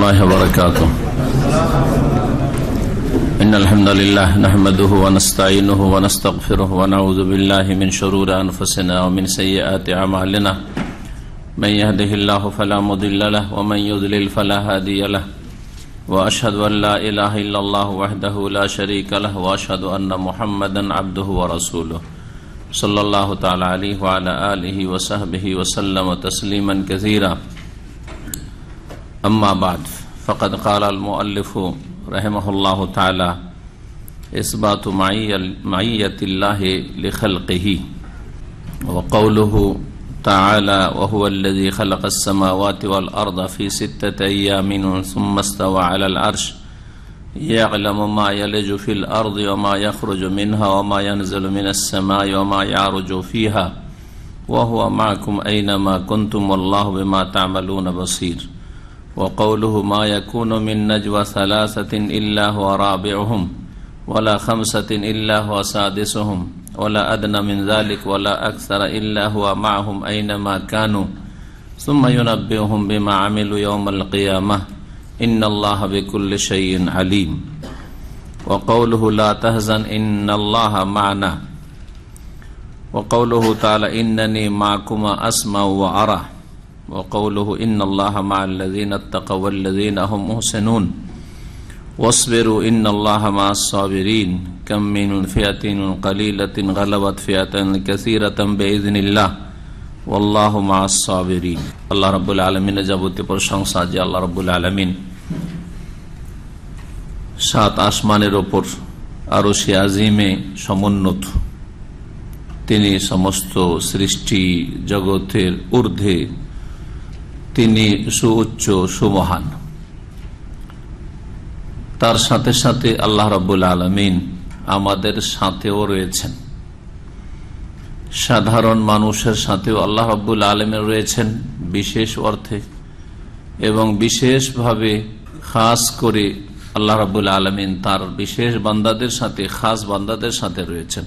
الله وبركاته إن الحمد لله نحمده ونستعينه ونستغفره ونعوذ بالله من شرور أنفسنا ومن سيئات عمالنا من يهده الله فلا مضل له ومن يذلل فلا هادي له وأشهد أن لا إله إلا الله وحده لا شريك له وأشهد أن محمدا عبده ورسوله صلى الله تعالى عليه وعلى آله وصحبه وسلم تسليما كثيرا أما بعد فقد قال المؤلف رحمه الله تعالى إثبات معية الله لخلقه وقوله تعالى وهو الذي خلق السماوات والأرض في ستة أيام ثم استوى على العرش يعلم ما يلج في الأرض وما يخرج منها وما ينزل من السماء وما يعرج فيها وهو معكم أينما كنتم والله بما تعملون بصير وقوله ما يكون من نجوى ثلاثة إلا هو رابعهم ولا خمسة إلا هو سادسهم ولا أدنى من ذلك ولا أكثر إلا هو معهم أينما كانوا ثم ينبئهم بما عملوا يوم القيامة إن الله بكل شيء عليم وقوله لا تهزن إن الله معنا وقوله تعالى إنني معكما أسمع وأرى وقوله إن الله مع الذين اتقوا والذين هم محسنون واصبروا إن الله مع الصابرين كم من فئة قليلة غلبت فئة كثيرة بإذن الله والله مع الصابرين الله رب العالمين যাবতীয় প্রশংসা যে আল্লাহ রাব্বুল আলামিন সাত আসমানের ওপর আরো সে আজিমে সমুন্নত তিনি সমস্ত সৃষ্টি জগতের ঊর্ধ্বে তিনি সুউচ্চ সুমহান তার সাথে সাথে আল্লাহ রবুল আলমিন আমাদের সাথেও রয়েছেন সাধারণ মানুষের সাথেও আল্লাহ রবুল আলমের রয়েছেন বিশেষ অর্থে এবং বিশেষভাবে খাস করে আল্লাহ রবুল আলমিন তার বিশেষ বান্দাদের সাথে খাস বান্দাদের সাথে রয়েছেন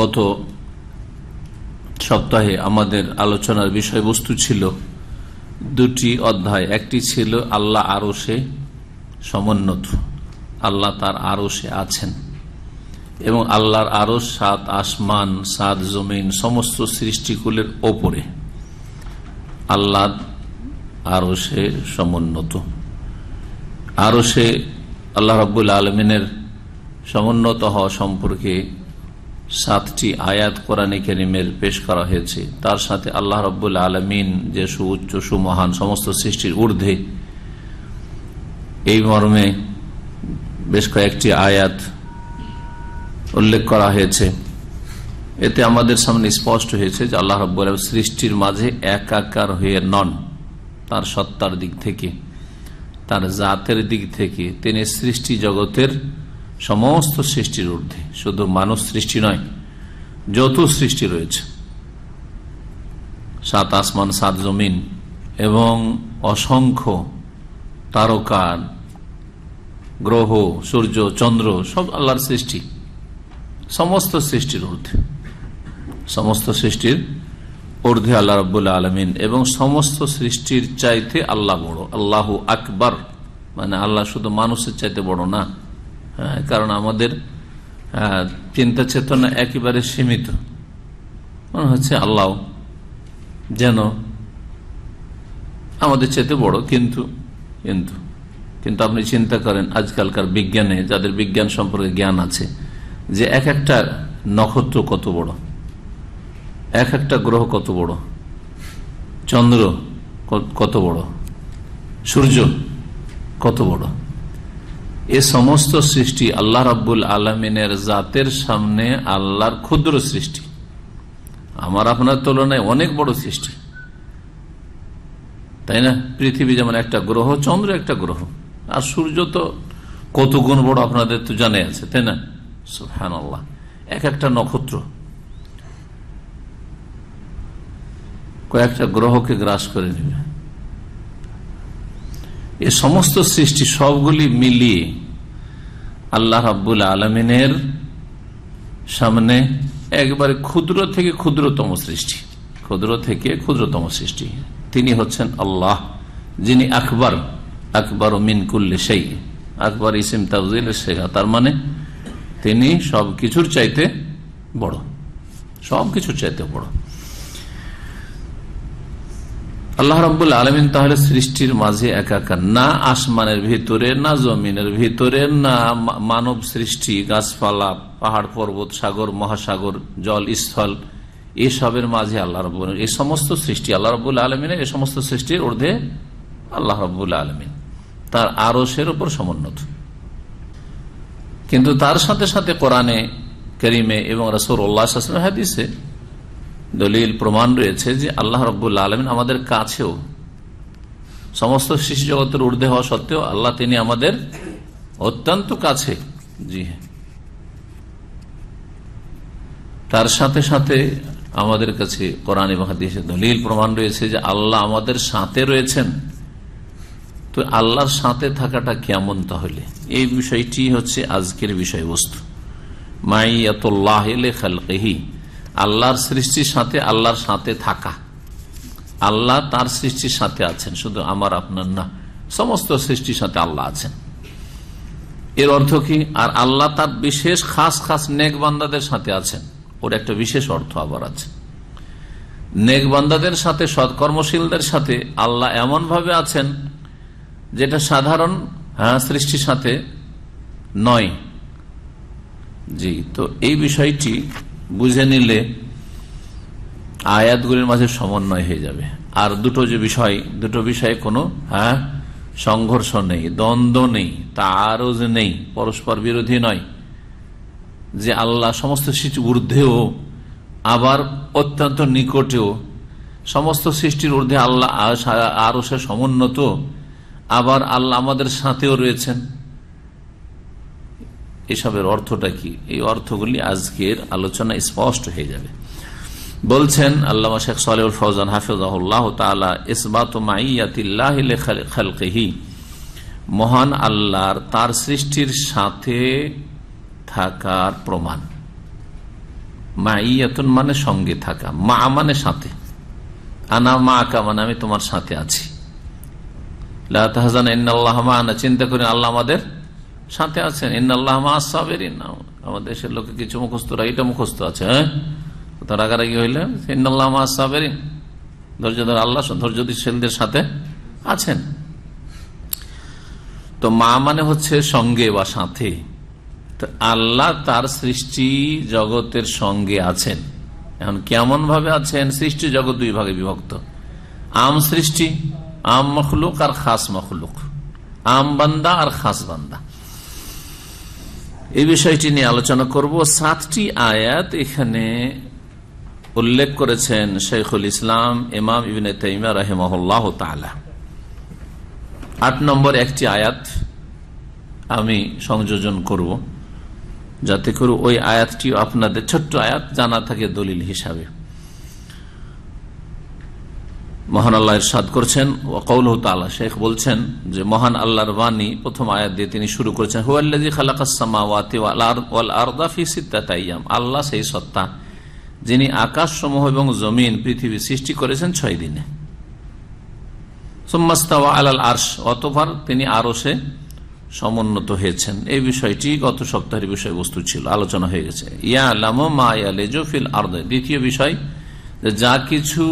গত সপ্তাহে আমাদের আলোচনার বিষয়বস্তু ছিল দুটি অধ্যায় একটি ছিল আল্লাহ আরো সে সমুন্নত আল্লাহ তার আরো সে আছেন এবং আল্লাহর আরো সাত আসমান সাত জমিন সমস্ত সৃষ্টিকুলের ওপরে আল্লাহ আরো সে সমুন্নত আরো সে আল্লাহ রব্বুল আলমিনের সমুন্নত হওয়া সম্পর্কে সাতটি আয়াত কোরআনে কেরিমের পেশ করা হয়েছে তার সাথে আল্লাহ রব্বুল আলমিন যে সুউচ্চ সুমহান সমস্ত সৃষ্টির ঊর্ধ্বে এই মর্মে বেশ কয়েকটি আয়াত উল্লেখ করা হয়েছে এতে আমাদের সামনে স্পষ্ট হয়েছে যে আল্লাহ রব্বুল সৃষ্টির মাঝে একাকার হয়ে নন তার সত্তার দিক থেকে তার জাতের দিক থেকে তিনি সৃষ্টি জগতের সমস্ত সৃষ্টির ঊর্ধ্বে শুধু মানুষ সৃষ্টি নয় যত সৃষ্টি রয়েছে সাত আসমান সাত জমিন এবং অসংখ্য তারকার গ্রহ সূর্য চন্দ্র সব আল্লাহর সৃষ্টি সমস্ত সৃষ্টির ঊর্ধ্বে সমস্ত সৃষ্টির ঊর্ধ্বে আল্লাহ রবুল্লা আলমিন এবং সমস্ত সৃষ্টির চাইতে আল্লাহ বড় আল্লাহ আকবর মানে আল্লাহ শুধু মানুষের চাইতে বড় না কারণ আমাদের চিন্তা চেতনা একেবারে সীমিত মনে হচ্ছে আল্লাহ যেন আমাদের চেতে বড় কিন্তু কিন্তু কিন্তু আপনি চিন্তা করেন আজকালকার বিজ্ঞানে যাদের বিজ্ঞান সম্পর্কে জ্ঞান আছে যে এক একটা নক্ষত্র কত বড় এক একটা গ্রহ কত বড় চন্দ্র কত বড় সূর্য কত বড় এ সমস্ত সৃষ্টি আল্লাহ রব্বুল আলমিনের জাতের সামনে আল্লাহর ক্ষুদ্র সৃষ্টি আমার আপনার তুলনায় অনেক বড় সৃষ্টি তাই না পৃথিবী যেমন একটা গ্রহ চন্দ্র একটা গ্রহ আর সূর্য তো কত গুণ বড় আপনাদের তো জানে আছে তাই না হ্যান আল্লাহ এক একটা নক্ষত্র কয়েকটা গ্রহকে গ্রাস করে নেবে এ সমস্ত সৃষ্টি সবগুলি মিলিয়ে আল্লাহ রাবুল আলমিনের সামনে একবারে ক্ষুদ্র থেকে ক্ষুদ্রতম সৃষ্টি ক্ষুদ্র থেকে ক্ষুদ্রতম সৃষ্টি তিনি হচ্ছেন আল্লাহ যিনি আকবর আকবর মিন কুল্লি সেই আকবর ইসিম তাউজিল শেখা তার মানে তিনি সব কিছুর চাইতে বড় সব কিছুর চাইতে বড় আল্লাহ রব্বুল আলমিন তাহলে সৃষ্টির মাঝে একাকার না আসমানের ভিতরে না জমিনের ভিতরে না মানব সৃষ্টি গাছপালা পাহাড় পর্বত সাগর মহাসাগর জল স্থল এসবের মাঝে আল্লাহ রব এই সমস্ত সৃষ্টি আল্লাহ রব আলমিনের এই সমস্ত সৃষ্টির ঊর্ধ্বে আল্লাহ রব্বুল আলমিন তার আরসের ওপর সমুন্নত কিন্তু তার সাথে সাথে কোরআনে করিমে এবং রসুর উল্লাহ হাদিসে দলিল প্রমাণ রয়েছে যে আল্লাহ রব্বুল্লা আলমিন আমাদের কাছেও সমস্ত শিশু জগতের ঊর্ধ্বে হওয়া সত্ত্বেও আল্লাহ তিনি আমাদের অত্যন্ত কাছে জি হ্যাঁ তার সাথে সাথে আমাদের কাছে কোরআন এবং দলিল প্রমাণ রয়েছে যে আল্লাহ আমাদের সাথে রয়েছেন তো আল্লাহর সাথে থাকাটা কেমন তাহলে এই বিষয়টি হচ্ছে আজকের বিষয়বস্তু মাইয়াতুল্লাহ খালকেহি আল্লাহর সৃষ্টির সাথে আল্লাহর সাথে থাকা আল্লাহ তার সৃষ্টির সাথে আছেন শুধু আমার আপনার না সমস্ত সৃষ্টির সাথে আল্লাহ আছেন এর অর্থ কি আর আল্লাহ তার বিশেষ খাস খাস নেকবান্দাদের সাথে আছেন ওর একটা বিশেষ অর্থ আবার আছে নেকবান্দাদের সাথে সৎকর্মশীলদের সাথে আল্লাহ এমনভাবে আছেন যেটা সাধারণ হ্যাঁ সৃষ্টির সাথে নয় জি তো এই বিষয়টি বুঝে নিলে আয়াতগুলির মাঝে সমন্বয় হয়ে যাবে আর দুটো যে বিষয় দুটো বিষয়ে কোনো হ্যাঁ সংঘর্ষ নেই দ্বন্দ্ব নেই তারজ নেই পরস্পর বিরোধী নয় যে আল্লাহ সমস্ত সৃষ্টি ঊর্ধ্বেও আবার অত্যন্ত নিকটেও সমস্ত সৃষ্টির ঊর্ধ্বে আল্লাহ আরো সে সমুন্নত আবার আল্লাহ আমাদের সাথেও রয়েছেন এসবের অর্থটা কি এই অর্থগুলি আজকের আলোচনা স্পষ্ট হয়ে যাবে বলছেন আল্লামা শেখ সালেউল ফৌজান হাফিজাহুল্লাহ তালা ইসবাত খালকেহি মহান আল্লাহর তার সৃষ্টির সাথে থাকার প্রমাণ মাইয়াতুন মানে সঙ্গে থাকা মা মানে সাথে আনা মা আকা মানে আমি তোমার সাথে আছি লাহাজান চিন্তা করেন আল্লাহ আমাদের সাথে আছেন ইন্নআল্লাহ মাসাবের আমার দেশের লোকে কিছু মুখস্ত এটা মুখস্থ আছে হ্যাঁ তো রাগারাগি হইলে ইন্নআল্লাহ মাসাবের ধৈর্য ধর আল্লাহ ধৈর্যশীলদের সাথে আছেন তো মা মানে হচ্ছে সঙ্গে বা সাথে তো আল্লাহ তার সৃষ্টি জগতের সঙ্গে আছেন এখন কেমন ভাবে আছেন সৃষ্টি জগৎ দুই ভাগে বিভক্ত আম সৃষ্টি আম মখলুক আর খাস মখলুক আম বান্দা আর খাস বান্দা এই বিষয়টি নিয়ে আলোচনা করব সাতটি আয়াত এখানে উল্লেখ করেছেন শেখুল ইসলাম ইমাম ইবিনে তাইমা রাহেমহল্লাহ তালা আট নম্বর একটি আয়াত আমি সংযোজন করব যাতে করে ওই আয়াতটি আপনাদের ছোট্ট আয়াত জানা থাকে দলিল হিসাবে মহান আল্লাহ সাদ করছেন শেখ বলছেন যে মহান আল্লাহর বাণী প্রথম আয়াত দিয়ে তিনি শুরু করেছেন হুয়াল্লাজি আল্লাহ সেই সত্তা যিনি আকাশ সমূহ এবং জমিন পৃথিবী সৃষ্টি করেছেন ছয় দিনে সোম্মাস্তাওয়া আলাল আর্শ অতফার তিনি আরশে সমুন্নত হয়েছেন এই বিষয়টি গত সপ্তাহের বিষয়বস্তু ছিল আলোচনা হয়ে গেছে ইয়া আল্লাহ মা ইয়ালেজো ফিল আর্দ দ্বিতীয় বিষয় যা কিছু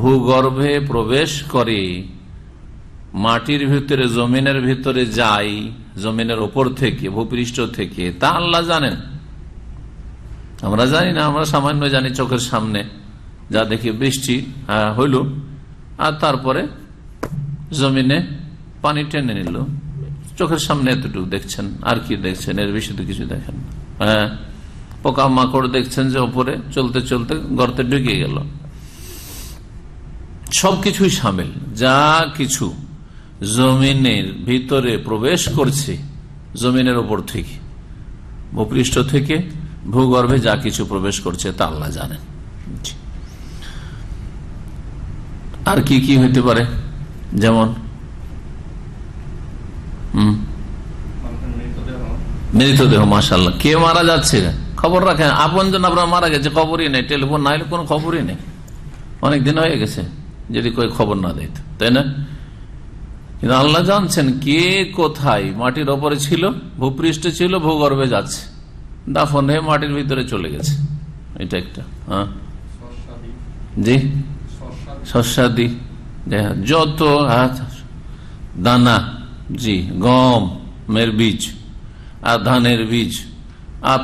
ভূগর্ভে প্রবেশ করে মাটির ভিতরে জমিনের ভিতরে যাই জমিনের ওপর থেকে ভূপৃষ্ঠ থেকে তা আল্লাহ জানেন আমরা জানি না আমরা সামান্য জানি চোখের সামনে যা দেখি বৃষ্টি হ্যাঁ, হইল আর তারপরে জমিনে পানি টেনে নিল চোখের সামনে এতটুকু দেখছেন আর কি দেখছেন এর বেশি তো কিছু দেখেন হ্যাঁ পোকা মাকড় দেখছেন যে ওপরে চলতে চলতে গর্তে ঢুকে গেল সবকিছুই সামিল যা কিছু জমিনের ভিতরে প্রবেশ করছে জমিনের ওপর থেকে ভূপৃষ্ঠ থেকে ভূগর্ভে যা কিছু প্রবেশ করছে তা আল্লাহ জানেন আর কি কি হইতে পারে যেমন মৃতদেহ মাসাল্লাহ কে মারা যাচ্ছে না খবর রাখেন আপন জন আপনার মারা গেছে খবরই নেই টেলিফোন না হলে কোনো খবরই নেই অনেকদিন হয়ে গেছে যদি কই খবর না দেয় তাই না কিন্তু আল্লাহ জানছেন কে কোথায় মাটির ওপরে ছিল ভূপৃষ্ঠে ছিল ভূগর্ভে যাচ্ছে দাফন হয়ে মাটির ভিতরে চলে গেছে এটা একটা হ্যাঁ জি শস্যাদি যত হ্যাঁ, দানা জি গমের বীজ আর ধানের বীজ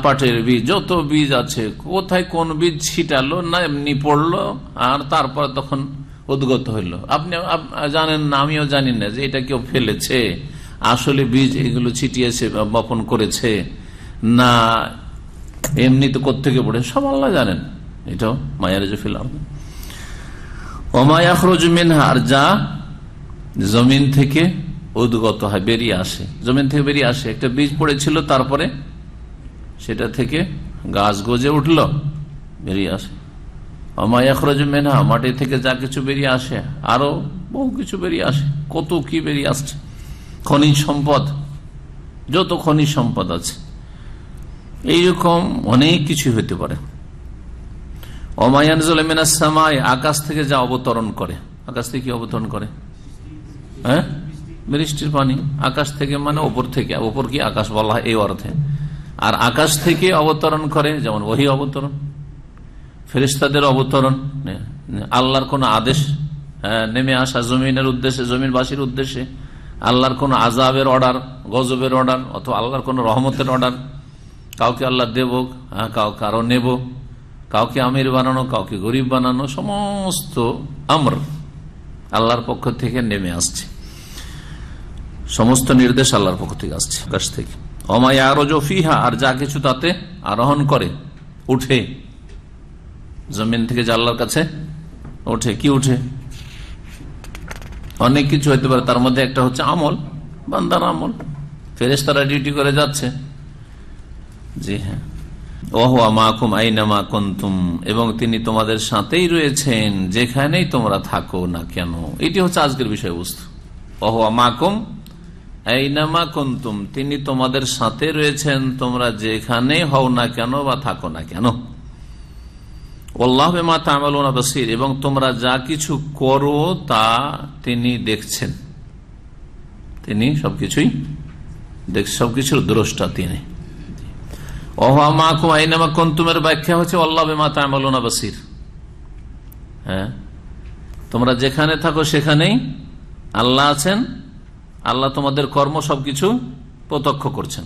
পাটের বীজ যত বীজ আছে কোথায় কোন বীজ ছিটালো না এমনি পড়লো আর তারপর তখন উদ্গত হইল আপনি জানেন না আমিও জানি না যে এটা কেউ ফেলেছে আসলে বীজ এগুলো ছিটিয়েছে বা বপন করেছে না এমনি তো কোথেকে পড়ে সব আল্লাহ জানেন এটাও মায়ের যে ফেলা অমায়াখরজ মিনহার যা জমিন থেকে উদ্গত হয় বেরিয়ে আসে জমিন থেকে বেরিয়ে আসে একটা বীজ পড়েছিল তারপরে সেটা থেকে গাছ গজে উঠল বেরিয়ে আসে অমায়াখরজ মেনা মাটি থেকে যা কিছু বেরিয়ে আসে আরো বহু কিছু বেরিয়ে আসে কত কি বেরিয়ে আসছে খনিজ সম্পদ যত খনিজ সম্পদ আছে এইরকম অনেক কিছু হতে পারে অমায়ান সামায় আকাশ থেকে যা অবতরণ করে আকাশ থেকে কি অবতরণ করে হ্যাঁ বৃষ্টির পানি আকাশ থেকে মানে ওপর থেকে ওপর কি আকাশ বলা হয় এই অর্থে আর আকাশ থেকে অবতরণ করে যেমন ওহি অবতরণ ফেরিস্তাদের অবতরণ আল্লাহর কোন আদেশ নেমে আসা জমিনের উদ্দেশ্যে জমিনবাসীর উদ্দেশ্যে আল্লাহর কোন আজাবের অর্ডার গজবের অর্ডার অথবা আল্লাহর কোন রহমতের অর্ডার কাউকে আল্লাহ দেব হ্যাঁ কাউকে আরো নেব কাউকে আমির বানানো কাউকে গরিব বানানো সমস্ত আমর আল্লাহর পক্ষ থেকে নেমে আসছে সমস্ত নির্দেশ আল্লাহর পক্ষ থেকে আসছে আকাশ থেকে অমায়ারজফিহা আর যা কিছু তাতে আরোহণ করে উঠে জমিন থেকে জাল্লার কাছে ওঠে কি উঠে অনেক কিছু হইতে পারে তার মধ্যে একটা হচ্ছে আমল বান্দার আমল ফেরেস তারা ডিউটি করে যাচ্ছে জি হ্যাঁ ওহো মাকুম আইনামা কন্তুম এবং তিনি তোমাদের সাথেই রয়েছেন যেখানেই তোমরা থাকো না কেন এটি হচ্ছে আজকের বিষয়বস্তু ওহো মাকুম এইনামা কুন্তুম তিনি তোমাদের সাথে রয়েছেন তোমরা যেখানে হও না কেন বা থাকো না কেন ওল্লাহমা তামালনা বাসির এবং তোমরা যা কিছু করো তা তিনি দেখছেন তিনি সবকিছুই দেখ সবকিছুর দ্রষ্টা তিনি ওহামা কুমাইনামা কুন্তুমের ব্যাখ্যা হচ্ছে ওল্লাহমা তামালনা বাসির হ্যাঁ তোমরা যেখানে থাকো সেখানেই আল্লাহ আছেন আল্লাহ তোমাদের কর্ম সবকিছু প্রত্যক্ষ করছেন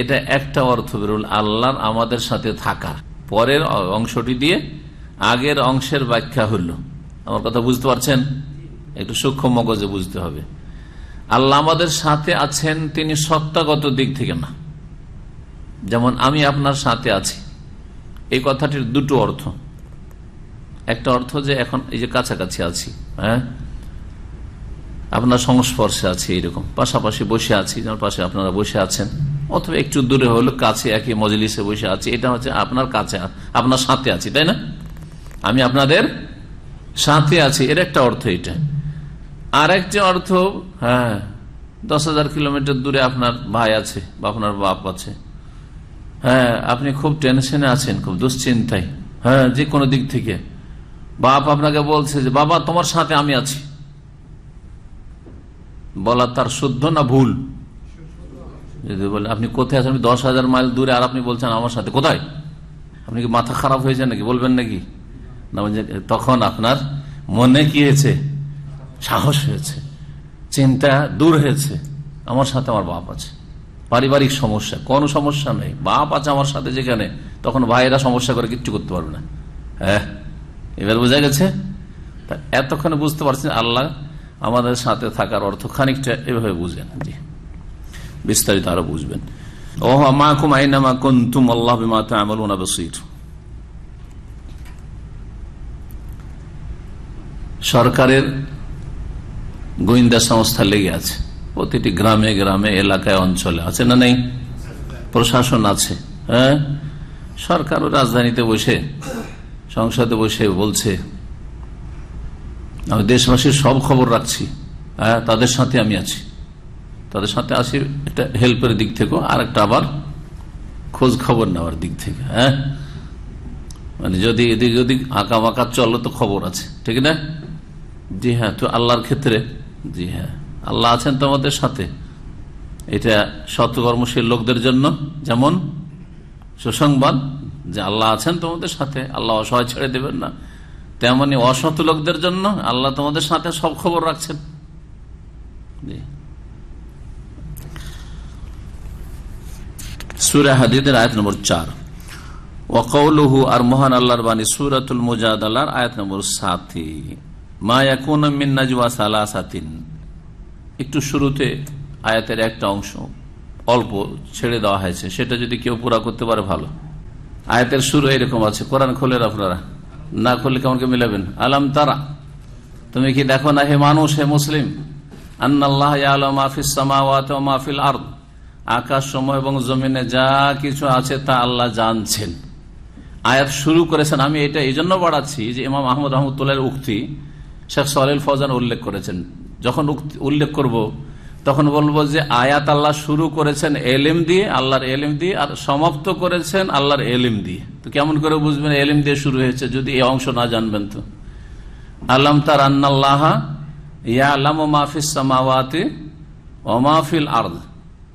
এটা একটা অর্থ বেরুল আল্লাহর আমাদের সাথে থাকার পরের অংশটি দিয়ে আগের অংশের ব্যাখ্যা হইল আমার কথা বুঝতে পারছেন একটু সূক্ষ্ম মগজে বুঝতে হবে আল্লাহ আমাদের সাথে আছেন তিনি সত্তাগত দিক থেকে না যেমন আমি আপনার সাথে আছি এই কথাটির দুটো অর্থ একটা অর্থ যে এখন এই যে কাছাকাছি আছি হ্যাঁ আপনার সংস্পর্শে আছে এরকম পাশাপাশি বসে আছি যেমন পাশে আপনারা বসে আছেন অথবা একটু দূরে হলো কাছে একই মজলিসে বসে আছি এটা হচ্ছে আপনার কাছে আপনার সাথে আছি তাই না আমি আপনাদের সাথে আছি এর একটা অর্থ এটা আর একটা অর্থ হ্যাঁ দশ হাজার কিলোমিটার দূরে আপনার ভাই আছে বা আপনার বাপ আছে হ্যাঁ আপনি খুব টেনশনে আছেন খুব দুশ্চিন্তায় হ্যাঁ যে কোনো দিক থেকে বাপ আপনাকে বলছে যে বাবা তোমার সাথে আমি আছি বলা তার শুদ্ধ না ভুল যদি বলে আপনি কোথায় আছেন দশ হাজার মাইল দূরে আর আপনি বলছেন আমার সাথে কোথায় আপনি কি মাথা খারাপ হয়েছে নাকি বলবেন নাকি না তখন আপনার মনে কি হয়েছে সাহস হয়েছে চিন্তা দূর হয়েছে আমার সাথে আমার বাপ আছে পারিবারিক সমস্যা কোনো সমস্যা নেই বাপ আছে আমার সাথে যেখানে তখন ভাইয়েরা সমস্যা করে কিচ্ছু করতে পারবে না হ্যাঁ এবার বোঝা গেছে এতক্ষণে বুঝতে পারছেন আল্লাহ আমাদের সাথে থাকার অর্থ খানিকটা এভাবে বুঝেন বিস্তারিত আরো বুঝবেন সরকারের গোয়েন্দা সংস্থা লেগে আছে প্রতিটি গ্রামে গ্রামে এলাকায় অঞ্চলে আছে না নেই প্রশাসন আছে হ্যাঁ সরকার রাজধানীতে বসে সংসদে বসে বলছে আমি দেশবাসীর সব খবর রাখছি হ্যাঁ তাদের সাথে আমি আছি তাদের সাথে আছি একটা হেল্পের দিক থেকেও আর একটা আবার খোঁজ খবর নেওয়ার দিক থেকে হ্যাঁ মানে যদি এদিক ওদিক আঁকা বাঁকা চলো তো খবর আছে ঠিক না জি হ্যাঁ তো আল্লাহর ক্ষেত্রে জি হ্যাঁ আল্লাহ আছেন তোমাদের সাথে এটা কর্মশীল লোকদের জন্য যেমন সুসংবাদ যে আল্লাহ আছেন তোমাদের সাথে আল্লাহ অসহায় ছেড়ে দেবেন না তেমনি অসৎ লোকদের জন্য আল্লাহ তোমাদের সাথে সব খবর রাখছেন সুরা হাদিদের আয়াত নম্বর চার ওকৌলহু আর মহান আল্লাহর বাণী সুরাতুল মুজাদ আল্লাহর আয়াত নম্বর সাথী মায়া কোন মিন্নাজুয়া সালা সাতিন একটু শুরুতে আয়াতের একটা অংশ অল্প ছেড়ে দেওয়া হয়েছে সেটা যদি কেউ পুরা করতে পারে ভালো আয়াতের শুরু এরকম আছে কোরআন খোলের আপনারা না করলে কেমনকে মিলাবেন আলাম তারা তুমি কি দেখো না হে মানুষ হে মুসলিম আকাশ সময় এবং জমিনে যা কিছু আছে তা আল্লাহ জানছেন আয়াত শুরু করেছেন আমি এটা এই জন্য বাড়াচ্ছি যে ইমাম আহমদ রহমতুল্লাহ উক্তি শেখ সোহেল ফৌজান উল্লেখ করেছেন যখন উল্লেখ করব তখন বলবো যে আয়াত আল্লাহ শুরু করেছেন এলিম দিয়ে আল্লাহর এলিম দিয়ে আর সমাপ্ত করেছেন আল্লাহর এলিম দিয়ে তো কেমন করে বুঝবেন এলিম দিয়ে শুরু হয়েছে যদি এ অংশ না জানবেন তো আল্লাম তার আন্নাল্লাহা ইয়া আল্লাম ও মাহফিস সামাওয়াতে ও মাহফিল আর্দ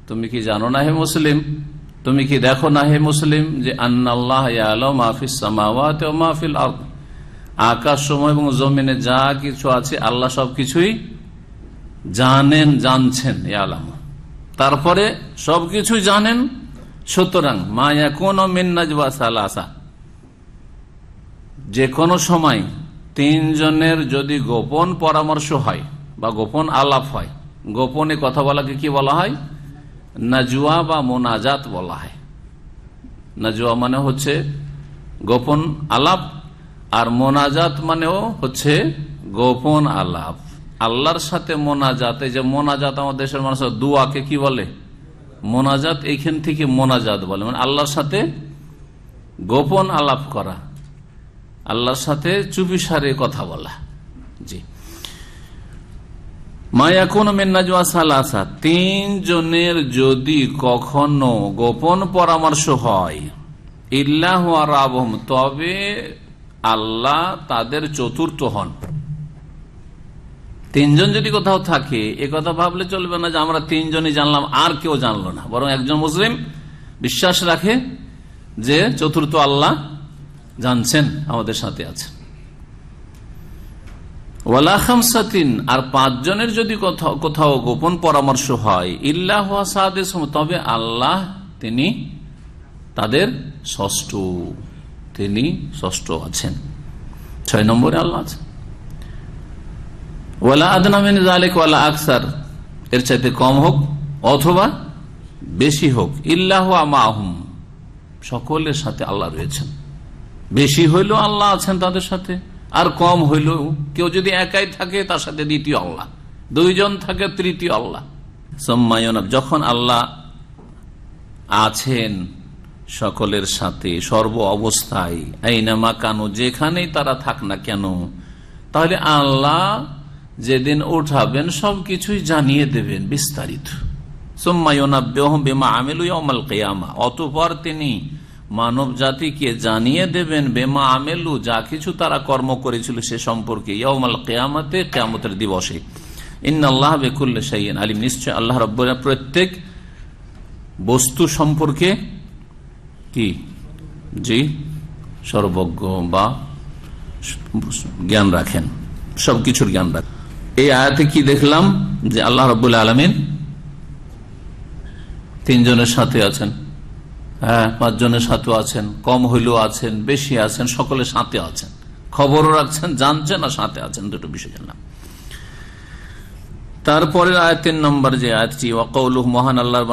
তুমি কি জানো না হে মুসলিম তুমি কি দেখো না হে মুসলিম যে আন্নাল্লাহ ইয়া আলম মাহফিস সামাওয়াতে ও মাহফিল আর্দ আকাশ সময় এবং জমিনে যা কিছু আছে আল্লাহ সব কিছুই জানেন জানছেন এ আলামা তারপরে সবকিছু জানেন সুতরাং মায়া কোন মিন্নাজবা যে কোনো সময় তিনজনের যদি গোপন পরামর্শ হয় বা গোপন আলাপ হয় গোপনে কথা বলাকে কি বলা হয় নাজুয়া বা মোনাজাত বলা হয় নাজুয়া মানে হচ্ছে গোপন আলাপ আর মোনাজাত মানেও হচ্ছে গোপন আলাপ আল্লাহর সাথে মোনাজাত এই যে মোনাজাত আমাদের দেশের মানুষ দুয়াকে কি বলে মোনাজাত এইখান থেকে মোনাজাত বলে মানে আল্লাহর সাথে গোপন আলাপ করা আল্লাহর সাথে চুপিসারে কথা বলা জি মায়াকুন মেন্নাজুয়া সালাসা তিনজনের যদি কখনো গোপন পরামর্শ হয় ইল্লাহ আবহম তবে আল্লাহ তাদের চতুর্থ হন তিনজন যদি কোথাও থাকে এ কথা ভাবলে চলবে না যে আমরা তিনজনই জানলাম আর কেউ জানলো না বরং একজন মুসলিম বিশ্বাস রাখে যে চতুর্থ আল্লাহ জানছেন আমাদের সাথে আছেন ওয়ালাখামসাতিন আর পাঁচজনের যদি কোথাও কোথাও গোপন পরামর্শ হয় ইল্লাহ তবে আল্লাহ তিনি তাদের ষষ্ঠ তিনি ষষ্ঠ আছেন ছয় নম্বরে আল্লাহ আছেন ওয়ালা আদনামিন আলেক ওয়ালা আকসার এর চাইতে কম হোক অথবা বেশি হোক ইল্লাহ মাহুম সকলের সাথে আল্লাহ রয়েছেন বেশি হইলেও আল্লাহ আছেন তাদের সাথে আর কম হইলেও কেউ যদি একাই থাকে তার সাথে দ্বিতীয় আল্লাহ দুইজন থাকে তৃতীয় আল্লাহ সম্মায়নব যখন আল্লাহ আছেন সকলের সাথে সর্ব অবস্থায় আইনামা কানো যেখানেই তারা থাক না কেন তাহলে আল্লাহ যেদিন উঠাবেন সবকিছুই জানিয়ে দেবেন বিস্তারিত অতপর তিনি মানব জাতিকে জানিয়ে দেবেন বেমা আমেলু যা কিছু তারা কর্ম করেছিল সে সম্পর্কে ইয়মাল কেয়ামতে কেয়ামতের দিবসে ইন্নআল্লাহ বেকুল্লা আলিম নিশ্চয় আল্লাহ রব প্রত্যেক বস্তু সম্পর্কে কি জি সর্বজ্ঞ বা জ্ঞান রাখেন সবকিছুর জ্ঞান রাখেন এই আয়াতে কি দেখলাম যে আল্লাহ রবুল আলমিন তিনজনের সাথে আছেন হ্যাঁ পাঁচজনের সাথেও আছেন কম হইলেও আছেন বেশি আছেন সকলের সাথে আছেন খবরও রাখছেন জানছেন আর সাথে আছেন দুটো বিষয় জানলাম তারপরে আয়াতের নম্বর যে আয়াতটি ওয়াকৌল মহান আল্লাহ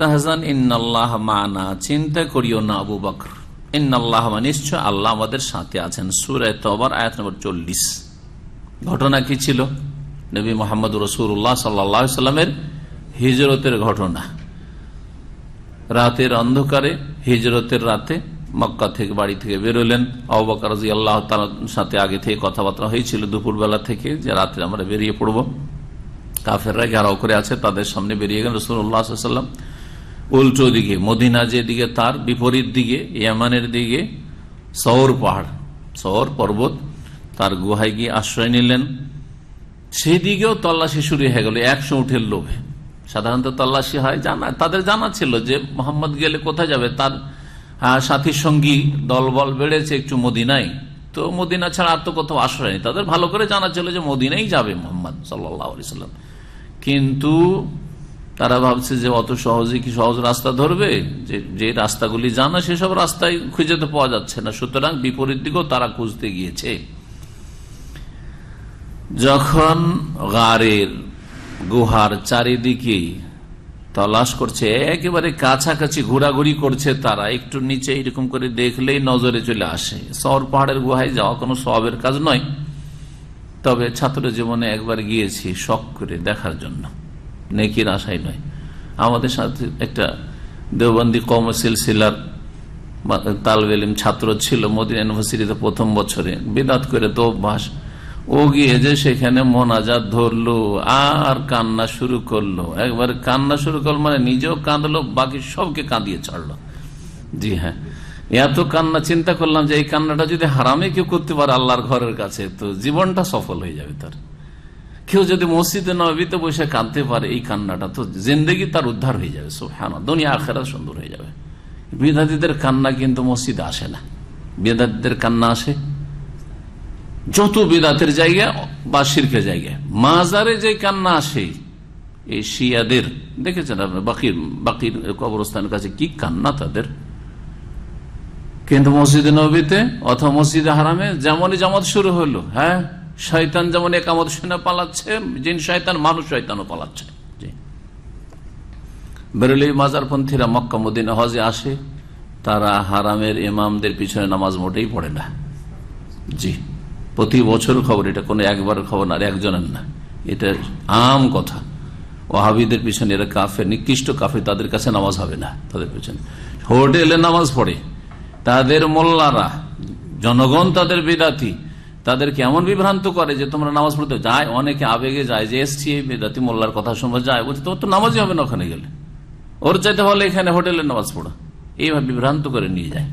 তাহজান ইন্নাল্লাহ মানা চিন্তা করিও না আবু বকর ইন্নাল্লাহ মানে নিশ্চয় আল্লাহ আমাদের সাথে আছেন সুরায় আবার আয়াত নম্বর চল্লিশ ঘটনা কি ছিল নবী মোহাম্মদ রসুল্লাহ সাল্লামের হিজরতের ঘটনা রাতের অন্ধকারে হিজরতের রাতে মক্কা থেকে বাড়ি থেকে বেরোলেন অবাকারজি আল্লাহ তার সাথে আগে থেকে কথাবার্তা হয়েছিল দুপুরবেলা থেকে যে রাতে আমরা বেরিয়ে পড়ব কাফেররা ঘেরাও করে আছে তাদের সামনে বেরিয়ে গেল রসুল্লাহ সাল্লাম উল্টো দিকে মদিনা যেদিকে তার বিপরীত দিকে ইয়ামানের দিকে শহর পাহাড় শহর পর্বত তার গুহায় গিয়ে আশ্রয় নিলেন সেদিকেও তল্লাশি শুরু হয়ে গেল একশো উঠের লোভে সাধারণত তল্লাশি হয় জানা তাদের জানা ছিল যে মোহাম্মদ গেলে কোথায় যাবে তার সাথী সঙ্গী দলবল বেড়েছে একটু মদিনাই তো মদিনা ছাড়া আর তো কোথাও আশ্রয় নেই তাদের ভালো করে জানা ছিল যে মদিনাই যাবে মোহাম্মদ সাল্লাম কিন্তু তারা ভাবছে যে অত সহজে কি সহজ রাস্তা ধরবে যে যে রাস্তাগুলি জানা সেসব রাস্তায় খুঁজে তো পাওয়া যাচ্ছে না সুতরাং বিপরীত দিকেও তারা খুঁজতে গিয়েছে যখন গাড়ির গুহার চারিদিকে তলাশ করছে একেবারে কাছাকাছি ঘোরাঘুরি করছে তারা একটু নিচে এরকম করে দেখলেই নজরে চলে আসে শহর পাহাড়ের গুহায় যাওয়া কোনো সবের কাজ নয় তবে ছাত্র জীবনে একবার গিয়েছি শখ করে দেখার জন্য নেকির আশাই নয় আমাদের সাথে একটা দেওবন্দি কম সিলসিলার তালবেলিম ছাত্র ছিল মদিনা ইউনিভার্সিটিতে প্রথম বছরে বিদাত করে বাস ও গিয়ে যে সেখানে মোনাজাত ধরলো আর কান্না শুরু করলো একবার কান্না শুরু করলো মানে নিজেও কাঁদলো বাকি সবকে কাঁদিয়ে ছাড়লো জি হ্যাঁ এত কান্না চিন্তা করলাম যে এই কান্নাটা যদি হারামে কেউ করতে পারে আল্লাহর ঘরের কাছে তো জীবনটা সফল হয়ে যাবে তার কেউ যদি মসজিদে নবীতে বসে কাঁদতে পারে এই কান্নাটা তো জিন্দগি তার উদ্ধার হয়ে যাবে হ্যাঁ দুনিয়া আখেরা সুন্দর হয়ে যাবে বিদাতিদের কান্না কিন্তু মসজিদে আসে না বেদাতিদের কান্না আসে যত বেদাতের জায়গা বা শিল্পের জায়গা মাজারে যে কান্না আসে এই শিয়াদের দেখেছেন আপনার বাকি বাকির কবরস্থানের কাছে কি কান্না তাদের কিন্তু মসজিদে নবীতে অথবা মসজিদে হারামে যেমনই জামাত শুরু হলো হ্যাঁ শয়তান যেমন একামত শুনে পালাচ্ছে জিন শয়তান মানুষ শয়তানও পালাচ্ছে বেরোলে মাজারপন্থীরা মক্কা মদিন হজে আসে তারা হারামের ইমামদের পিছনে নামাজ মোটেই পড়ে না জি প্রতি বছর খবর এটা কোনো একবার খবর না একজনের না এটা আম কথা ওহাবিদের পিছনে এরা কাফে নিকৃষ্ট কাফে তাদের কাছে নামাজ হবে না তাদের পিছনে হোটেলে নামাজ পড়ে তাদের মোল্লারা জনগণ তাদের বেদাতি তাদেরকে এমন বিভ্রান্ত করে যে তোমরা নামাজ পড়তে যায় অনেকে আবেগে যায় যে এসছি এই বেদাতি মোল্লার কথা শোনা যায় বলছে তোমার তো নামাজই হবে না ওখানে গেলে ওর চাইতে হলে এখানে হোটেলে নামাজ পড়া এইভাবে বিভ্রান্ত করে নিয়ে যায়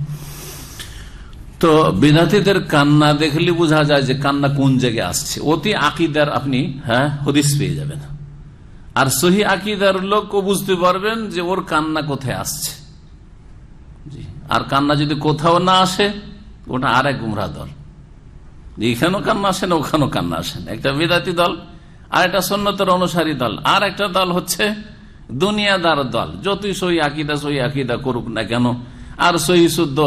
তো বেদাতিদের কান্না দেখলে বোঝা যায় যে কান্না কোন জায়গায় আসছে অতি আকিদার আপনি হ্যাঁ হদিস পেয়ে যাবেন আর সহি আকিদার লোকও বুঝতে পারবেন যে ওর কান্না কোথায় আসছে আর কান্না যদি কোথাও না আসে ওটা আর এক গুমরা দল এখানেও কান্না আসেন ওখানেও কান্না আসেন একটা বিদাতি দল আর একটা সন্ন্যতের অনুসারী দল আর একটা দল হচ্ছে দুনিয়াদার দল যতই সহি আকিদা সহি আকিদা করুক না কেন আর সহি শুদ্ধ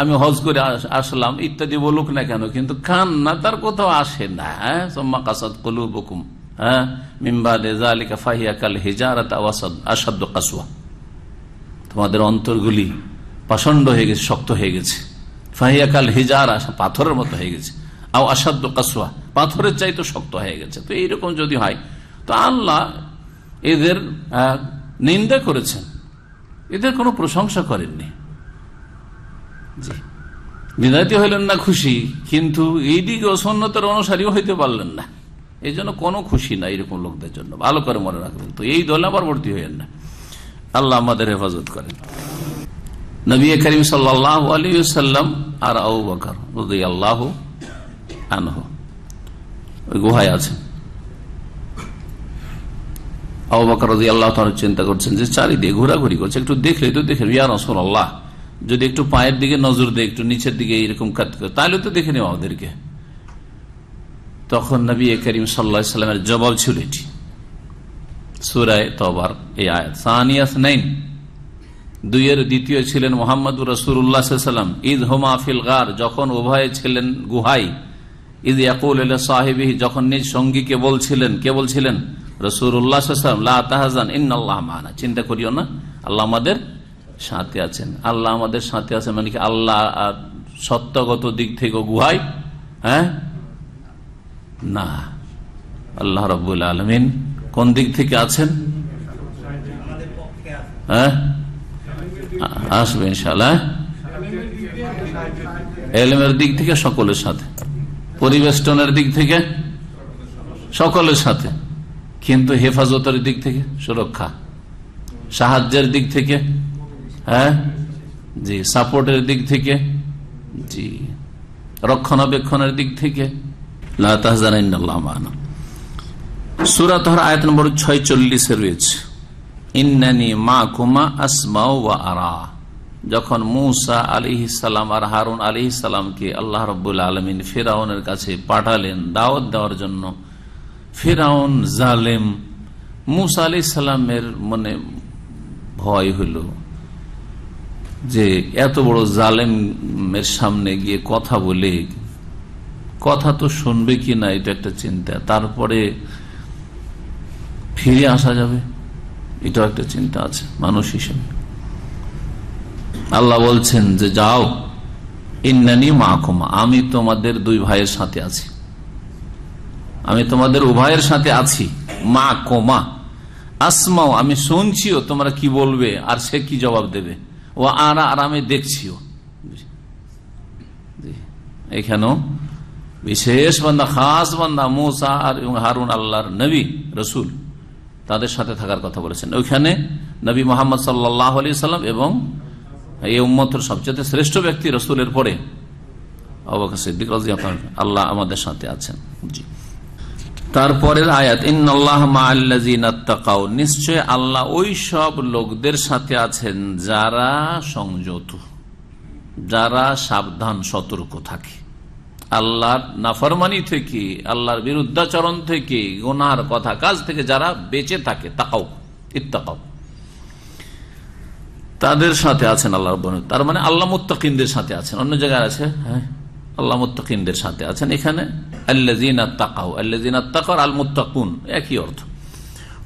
আমি হজ করে আসলাম ইত্যাদি বলুক না কেন কিন্তু খান না তার কোথাও আসে না হ্যাঁ সোম্মা কাসাদ কলু বকুম হ্যাঁ মিম্বা জালিকা ফাহিয়া কাল হেজারাত আওয়াসাদ আসাদ্য কাসুয়া তোমাদের অন্তরগুলি পাষণ্ড হয়ে গেছে শক্ত হয়ে গেছে ফাহিয়া কাল হিজারা পাথরের মতো হয়ে গেছে আও আসাদ্য কাসুয়া পাথরের চাই তো শক্ত হয়ে গেছে তো এইরকম যদি হয় তো আল্লাহ এদের নিন্দা করেছেন এদের কোনো প্রশংসা করেননি জি হইলেন না খুশি কিন্তু এইদিকে অসন্নতার অনুসারীও হইতে পারলেন না এই জন্য কোনো খুশি না এরকম লোকদের জন্য ভালো করে মনে রাখবেন তো এই দল আবার ভর্তি হইলেন না আল্লাহ আমাদের হেফাজত করেন নবী করিম সাল্লাহ আলী সাল্লাম আর আউ বকর আল্লাহ আনহ ওই গুহায় আছেন আউ বকর আল্লাহ চিন্তা করছেন যে চারিদিকে ঘোরাঘুরি করছে একটু দেখলে তো দেখে ইয়ার আসল আল্লাহ যদি একটু পায়ের দিকে নজর দেয় একটু নিচের দিকে এরকম কাত করে তাহলে তো দেখে নেওয়া ওদেরকে তখন নবী করিম সাল্লা সাল্লামের জবাব ছিল এটি সুরায় এই আয়াত সাহানিয়াস নাইন দুইয়ের দ্বিতীয় ছিলেন মোহাম্মদ রসুল্লাহ সাল্লাম ঈদ হোমা ফিল গার যখন উভয়ে ছিলেন গুহাই ঈদ ইয়াকুল সাহেব যখন নিজ সঙ্গীকে বলছিলেন কে বলছিলেন রসুর উল্লাহ সাল্লাম লাহাজান মানা চিন্তা করিও না আল্লাহ আমাদের সাথে আছেন আল্লাহ আমাদের সাথে আছেন মানে কি আল্লাহ আর সত্যগত দিক থেকে গুহাই হ্যাঁ না আল্লাহ রবুল আলমিন কোন দিক থেকে আছেন হ্যাঁ আসবে ইনশাল্লাহ হ্যাঁ? এলমের দিক থেকে সকলের সাথে পরিবেষ্টনের দিক থেকে সকলের সাথে কিন্তু হেফাজতের দিক থেকে সুরক্ষা সাহায্যের দিক থেকে হ্যাঁ জি সাপোর্টের দিক থেকে জি রক্ষণাবেক্ষণের দিক থেকে সুরাত আয়াত নম্বর ছয় চল্লিশে রয়েছে ইন্নানি মা কুমা আসমা ওয়া আরা যখন মুসা আলী সালাম আর হারুন আলী সালামকে আল্লাহ রবুল্লা আলমিন ফেরাউনের কাছে পাঠালেন দাওয়াত দেওয়ার জন্য ফেরাউন জালেম মুসা আলি সাল্লামের মনে ভয় হলো যে এত বড় জালেমের সামনে গিয়ে কথা বলে কথা তো শুনবে কি না এটা একটা চিন্তা তারপরে ফিরে আসা যাবে এটাও একটা চিন্তা আছে মানুষ হিসেবে আল্লাহ বলছেন যে যাও ইন্নানি মাহকুমা আমি তোমাদের দুই ভাইয়ের সাথে আছি আমি তোমাদের উভয়ের সাথে আছি মা কোমা আসমাও আমি শুনছিও তোমরা কি বলবে আর সে কি জবাব দেবে ও আর আরামে দেখছিও এখানেও বিশেষ বান্দা খাস বান্দা মোসা আর হারুন আল্লাহর নবী রসুল তাদের সাথে থাকার কথা বলেছেন ওইখানে নবী মোহাম্মদ সাল্লাহ আলি সাল্লাম এবং এই উম্মতের সবচেয়ে শ্রেষ্ঠ ব্যক্তি রসুলের পরে অবকাশ সিদ্দিক আল্লাহ আমাদের সাথে আছেন জি তারপরের আয়াত ইন্নআল্লাহ মাল্লাজিনাত্তাকাও নিশ্চয় আল্লাহ ওই সব লোকদের সাথে আছেন যারা সংযত যারা সাবধান সতর্ক থাকে আল্লাহর নাফরমানি থেকে আল্লাহর বিরুদ্ধাচরণ থেকে গোনার কথা কাজ থেকে যারা বেঁচে থাকে তাকাও ইত্তাকাও তাদের সাথে আছেন আল্লাহ তার মানে আল্লাহ মুত্তাকিনদের সাথে আছেন অন্য জায়গায় আছে হ্যাঁ আল্লাহ মুত্তাকিনদের সাথে আছেন এখানে আল্লাজিনা তাকাও আল্লাজিনা তাকার আল মুতাকুন একই অর্থ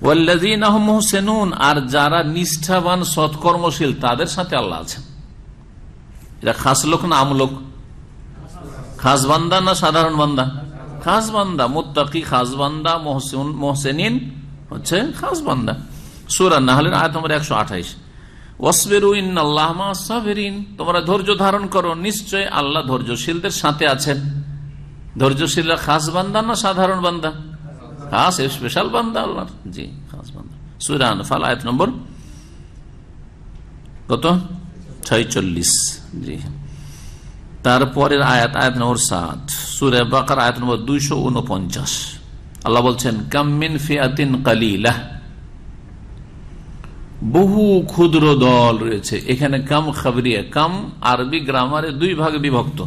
ওয়াল্লাজিন মোহসেনুন আর যারা নিষ্ঠাবান সৎকর্মশীল তাদের সাথে আল্লাহ আছেন এটা খাস লোক না আমলোক খাস বান্দা না সাধারণ বান্দা খাস বান্দা মোত্তাকি খাস বান্দা মোহসেন মোহসেনিন হচ্ছে খাস বান্দা না হলে আয় নম্বর একশো আঠাইশ ওয়াসবেরুইন আল্লাহ সাবেরিন তোমরা ধৈর্য ধারণ করো নিশ্চয় আল্লাহ ধৈর্যশীলদের সাথে আছেন ধৈর্যশীলরা খাস বান্দা না সাধারণ বান্দা খাস স্পেশাল বান্দা আল্লাহ জি খাস বান্দা সুরান ফাল আয়াত নম্বর কত ছয়চল্লিশ জি তারপরের আয়াত আয়াত নম্বর সাত সুরে বাকার আয়াত নম্বর দুইশো উনপঞ্চাশ আল্লাহ বলছেন কামিন ফিয়াতিন কালিলা বহু ক্ষুদ্র দল রয়েছে এখানে কাম খাবরিয়া কাম আরবি গ্রামারে দুই ভাগে বিভক্ত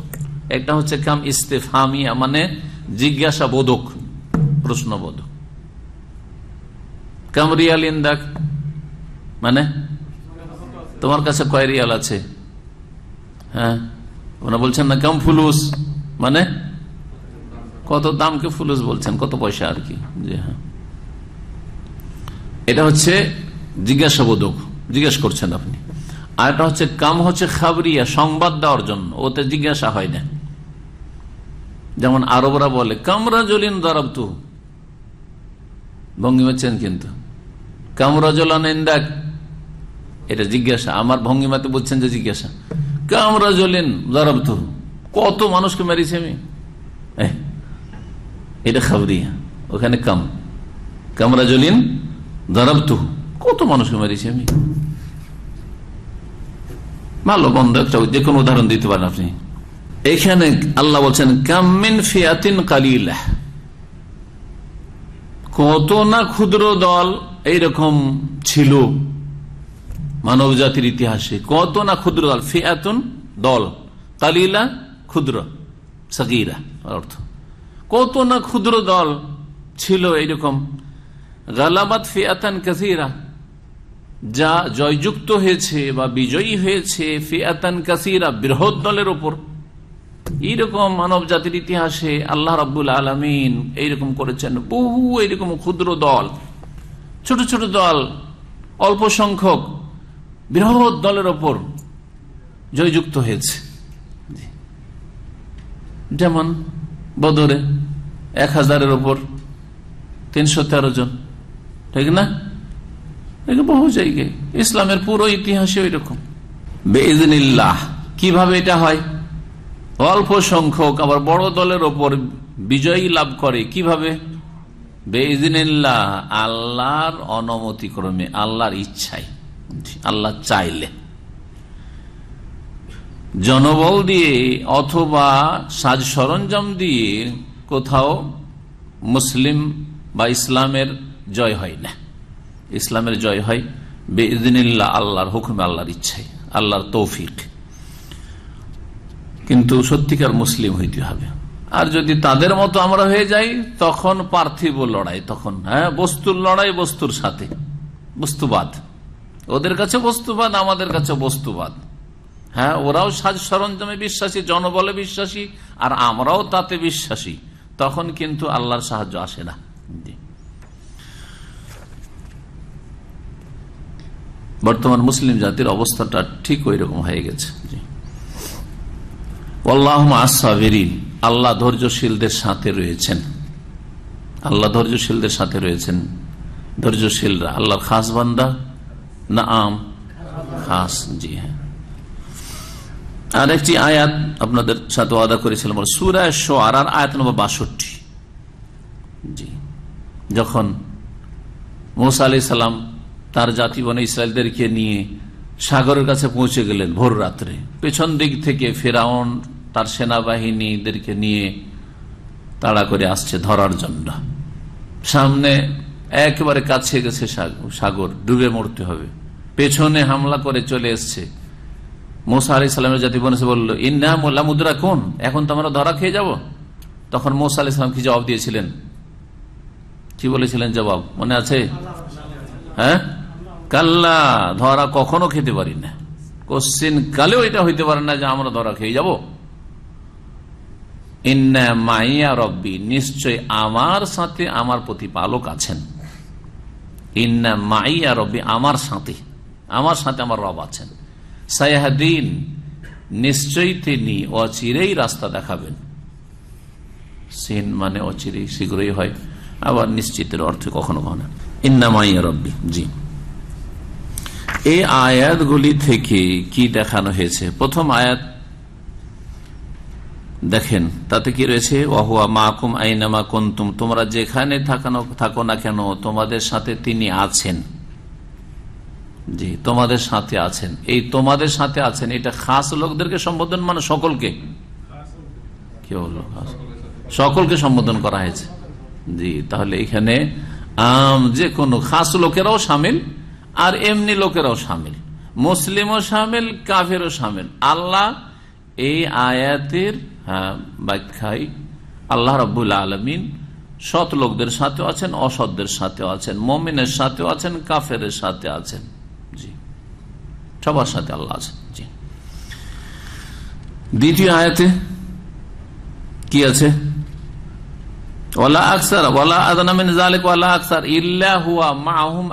একটা হচ্ছে কাম ইস্তেফামিয়া মানে জিজ্ঞাসা বোধক প্রশ্নবোধক কাম রিয়াল ইন্দাক মানে তোমার কাছে কয় রিয়াল আছে হ্যাঁ ওরা বলছেন না কাম ফুলুস মানে কত দামকে ফুলুস বলছেন কত পয়সা আর কি যে হ্যাঁ এটা হচ্ছে জিজ্ঞাসাবোধক জিজ্ঞেস করছেন আপনি আর এটা হচ্ছে কাম হচ্ছে খাবরিয়া সংবাদ দেওয়ার জন্য ওতে জিজ্ঞাসা হয় না যেমন আরবরা বলে কামরাজলিন তু ভঙ্গি চেন কিন্তু কামরাজলানিন্দাক এটা জিজ্ঞাসা আমার ভঙ্গিমাতে বলছেন যে জিজ্ঞাসা কামরাজলিন তু কত মানুষকে মেরেছি আমি এটা খাবরিয়া ওখানে কাম কামরাজলিন তু কত মানুষকে মেরেছি আমি ভালো বন্ধ একটা যে কোনো উদাহরণ দিতে পারেন আপনি এখানে আল্লাহ বলছেন কামিন ফিয়াতিন কালিলা কত না ক্ষুদ্র দল এইরকম ছিল মানব জাতির ইতিহাসে কত না ক্ষুদ্র দল ফিয়াতুন দল কালিলা ক্ষুদ্র সাকিরা অর্থ কত না ক্ষুদ্র দল ছিল এইরকম গালাবাদ ফিয়াতান কাসিরা যা জয়যুক্ত হয়েছে বা বিজয়ী হয়েছে ফিয়াতান কাসিরা বৃহৎ দলের ওপর এইরকম মানব জাতির ইতিহাসে আল্লাহ রাবুল আলমিন এইরকম করেছেন বহু এইরকম ক্ষুদ্র দল ছোট ছোট দল অল্প সংখ্যক বৃহৎ দলের ওপর জয়যুক্ত হয়েছে যেমন বদরে এক হাজারের ওপর তিনশো তেরো জন ঠিক না বহু জায়গায় ইসলামের পুরো ইতিহাসে ওই রকম বেদিনিল্লাহ কিভাবে এটা হয় অল্প সংখ্যক আবার বড় দলের ওপর বিজয়ী লাভ করে কিভাবে আল্লাহর অনমতি ক্রমে আল্লাহর ইচ্ছায় আল্লাহ চাইলে জনবল দিয়ে অথবা সাজ সরঞ্জাম দিয়ে কোথাও মুসলিম বা ইসলামের জয় হয় না ইসলামের জয় হয় বেদিনিল্লাহ আল্লাহর হুকুমে আল্লাহর ইচ্ছায় আল্লাহর তৌফিক কিন্তু সত্যিকার মুসলিম হইতে হবে আর যদি তাদের মতো আমরা হয়ে যাই তখন পার্থিব লড়াই তখন হ্যাঁ বস্তুর লড়াই বস্তুর সাথে বস্তুবাদ ওদের কাছে বস্তুবাদ আমাদের কাছে বস্তুবাদ হ্যাঁ ওরাও সাজ সরঞ্জামে বিশ্বাসী জনবলে বিশ্বাসী আর আমরাও তাতে বিশ্বাসী তখন কিন্তু আল্লাহর সাহায্য আসে না বর্তমান মুসলিম জাতির অবস্থাটা ঠিক ওই রকম হয়ে গেছে জি আল্লাহ আল্লাহ ধৈর্যশীলদের সাথে রয়েছেন আল্লাহ ধৈর্যশীলদের সাথে রয়েছেন ধৈর্যশীলরা আল্লাহর খাস বান্দা না আম খাস জি হ্যাঁ আর একটি আয়াত আপনাদের সাথে আদা করেছিলাম সুরায় সোয়ার আর আয়াত নম্বর বাষট্টি জি যখন মোসা আলি সালাম তার জাতিবনে ইসরায়েলদেরকে নিয়ে সাগরের কাছে পৌঁছে গেলেন ভোর রাত্রে পেছন দিক থেকে ফেরাউন তার সেনাবাহিনীদেরকে নিয়ে তাড়া করে আসছে ধরার জন্য সামনে একেবারে কাছে গেছে সাগর ডুবে মরতে হবে পেছনে হামলা করে চলে এসছে মোসা আলি সাল্লামের জাতি বনেছে বলল ইন্না মোল্লা মুদ্রা কোন এখন তো আমরা ধরা খেয়ে যাব তখন মোসা আলি সাল্লাম কি জবাব দিয়েছিলেন কি বলেছিলেন জবাব মনে আছে হ্যাঁ কাল্লা ধরা কখনো খেতে পারি না কোশ্চিন কালেও এটা হইতে পারে না যে আমরা ধরা খেয়ে যাবো ইন্না মাইয়া রব্বি নিশ্চয় আমার সাথে আমার প্রতিপালক আছেন ইন্না মাইয়া রব্বি আমার সাথে আমার সাথে আমার রব আছেন সায়াহাদিন নিশ্চয়ই তিনি অচিরেই রাস্তা দেখাবেন সিন মানে অচিরেই শীঘ্রই হয় আবার নিশ্চিতের অর্থে কখনো কখনো ইন্না মাইয়া রব্বি জি এই আয়াতগুলি থেকে কি দেখানো হয়েছে প্রথম আয়াত দেখেন তাতে কি রয়েছে ওহুয়া মাহকুম আইনামা কন্তুম তোমরা যেখানে থাকানো থাকো না কেন তোমাদের সাথে তিনি আছেন জি তোমাদের সাথে আছেন এই তোমাদের সাথে আছেন এটা খাস লোকদেরকে সম্বোধন মানে সকলকে কি হলো সকলকে সম্বোধন করা হয়েছে জি তাহলে এখানে যে কোনো খাস লোকেরাও সামিল আর এমনি লোকেরাও সামিল মুসলিমও সামিল কাফেরও সামিল আল্লাহ এই আয়াতের ব্যাখ্যায় আল্লাহ রব্বুল আলমিন সৎ লোকদের সাথেও আছেন অসৎদের সাথেও আছেন মমিনের সাথেও আছেন কাফের সাথে আছেন জি সবার সাথে আল্লাহ আছেন জি দ্বিতীয় আয়াতে কি আছে ওয়ালা আদানামিন জালেক মাহুম